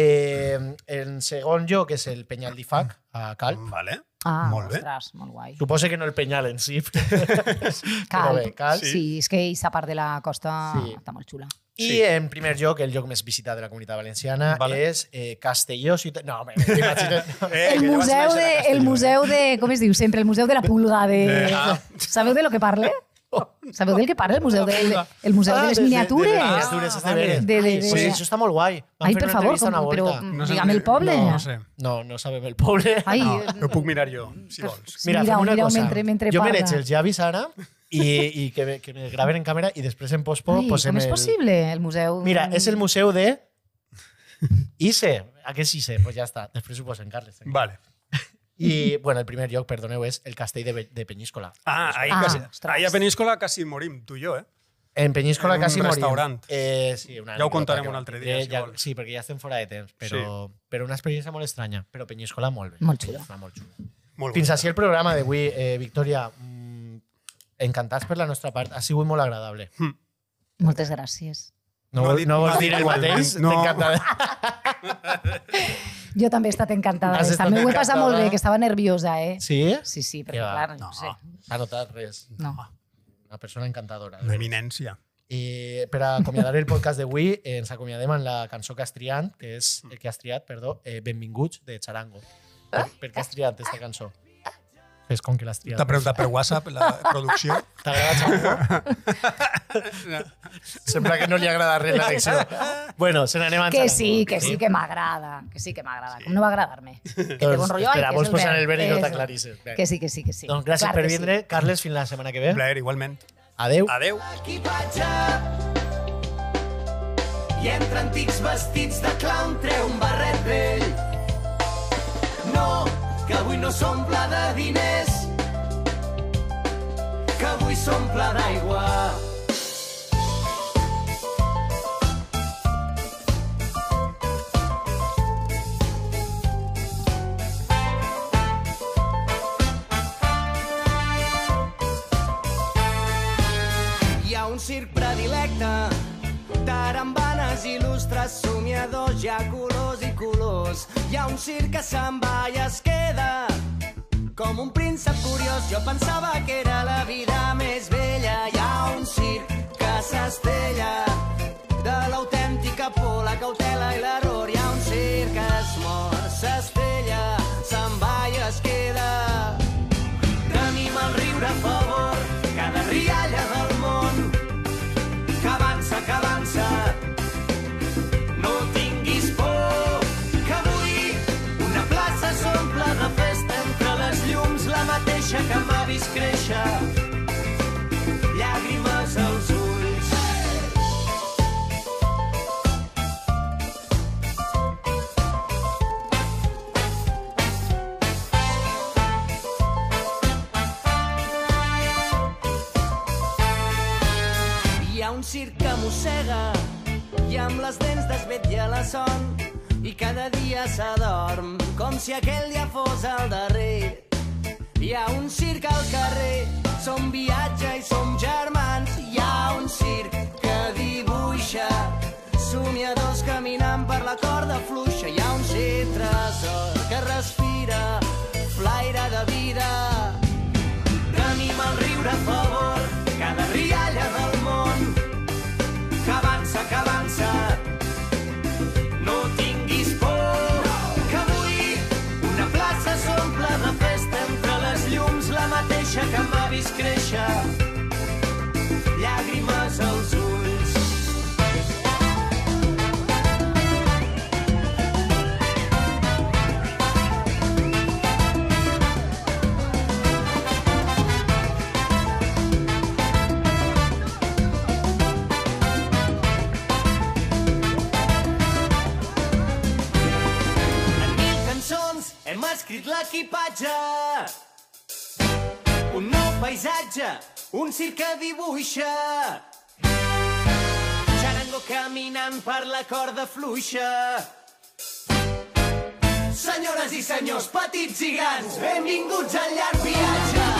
Eh, en segon lloc és el Penyal d'Ifac, a Calp. Vale. Ah, molt bé. ostres, molt guai. Suposo que no el Penyal en si. Calp. Bé, Calp. Sí. sí, és que aquesta part de la costa sí. està molt xula. I sí. en primer lloc, el lloc més visitat de la comunitat valenciana vale. és eh, Castelló... Ciutat... No, home, eh, el, museu de, el eh? museu de... Com es diu sempre? El museu de la pulga. De... Eh, ah. Sabeu de lo que parle? Sabeu del que parla el Museu, de, el museu de ah, les Miniatures? De, les miniatures de veres. De, de, sí, això està molt guai. Ai, per favor, com, però no digue'm el poble. No, sé. no, no sabem el poble. Ai, no, no eh, puc mirar jo, si vols. Mira, mira, una mira cosa. Mentre, mentre jo me els llavis ara i, i que, me, que me graven en càmera i després en pospo Ai, posem com és possible, el museu? Mira, és el museu de... Ise, aquest Ise, pues ja està. Després ho posen, Carles. Vale. I, bueno, el primer lloc, perdoneu, és el castell de, de Penyíscola. Ah, ahir, ah, quasi, ahir a Penyíscola quasi morim, tu i jo, eh? En Penyíscola en quasi morim. restaurant. Eh, sí, una ja ho contarem un altre dia, eh, si ja, vols. Sí, perquè ja estem fora de temps, però, sí. però una experiència molt estranya. Però Penyíscola molt bé. Molt xula. Molt xula. Molt Fins així el programa d'avui, eh, Victòria. Mm, encantats per la nostra part. Ha sigut molt agradable. Mm. Moltes gràcies. No, no, no vols dir el mateix? No. T'encantada. Jo també he estat encantada d'estar. M'ho he passat molt bé, que estava nerviosa, eh? Sí? Sí, sí, perquè clar, no, no sé. Ha notat res. No. Una persona encantadora. Eh? Una eminència. I per acomiadar el podcast d'avui, eh, ens acomiadem amb la cançó que has triat, que és, eh, que has triat, perdó, eh, Benvinguts, de Charango. Per, per què has triat aquesta cançó? és com que l'has triat. T'ha preguntat per WhatsApp la producció? T'ha agradat, no. Sembla que no li agrada res la lecció. Bueno, se n'anem entrant. Que sí, que sí que m'agrada. Que sí que m'agrada. Sí. Com no va agradar-me? Que té doncs bon rotllo. Espera, vols posar el verd i no t'aclarisses. Que sí, que sí, que sí. Doncs gràcies Clar per vindre. Sí. Carles, fins la setmana que ve. Un plaer, igualment. Adeu. Adeu. I entre antics vestits de clown treu un barret vell. No que avui no s'omple de diners, que avui s'omple d'aigua. Hi ha un circ predilecte Tarambanes il·lustres, somiadors, hi ha colors i colors. Hi ha un circ que se'n va i es queda com un príncep curiós. Jo pensava que era la vida més vella. Hi ha un circ que s'estella de l'autèntica por, la cautela i l'error. Hi ha un circ que es mor, s'estella, se'n va i es queda. Tenim el riure a favor vist créixer llàgrimes als ulls. Hi ha un circ que mossega i amb les dents desvetlla la son i cada dia s'adorm com si aquell dia fos el darrer hi ha un circ al carrer, som viatge i som germans. Hi ha un circ que dibuixa somiadors caminant per la corda fluixa. Hi ha un centre tresor que respira flaire de vida. Tenim el riure a favor, cada rialla del món que avança, que avança, que m'ha vist créixer llàgrimes als ulls. hem escrit l'equipatge un nou paisatge, un circ que dibuixa. Xarango caminant per la corda fluixa. Senyores i senyors, petits i grans, benvinguts al llarg viatge.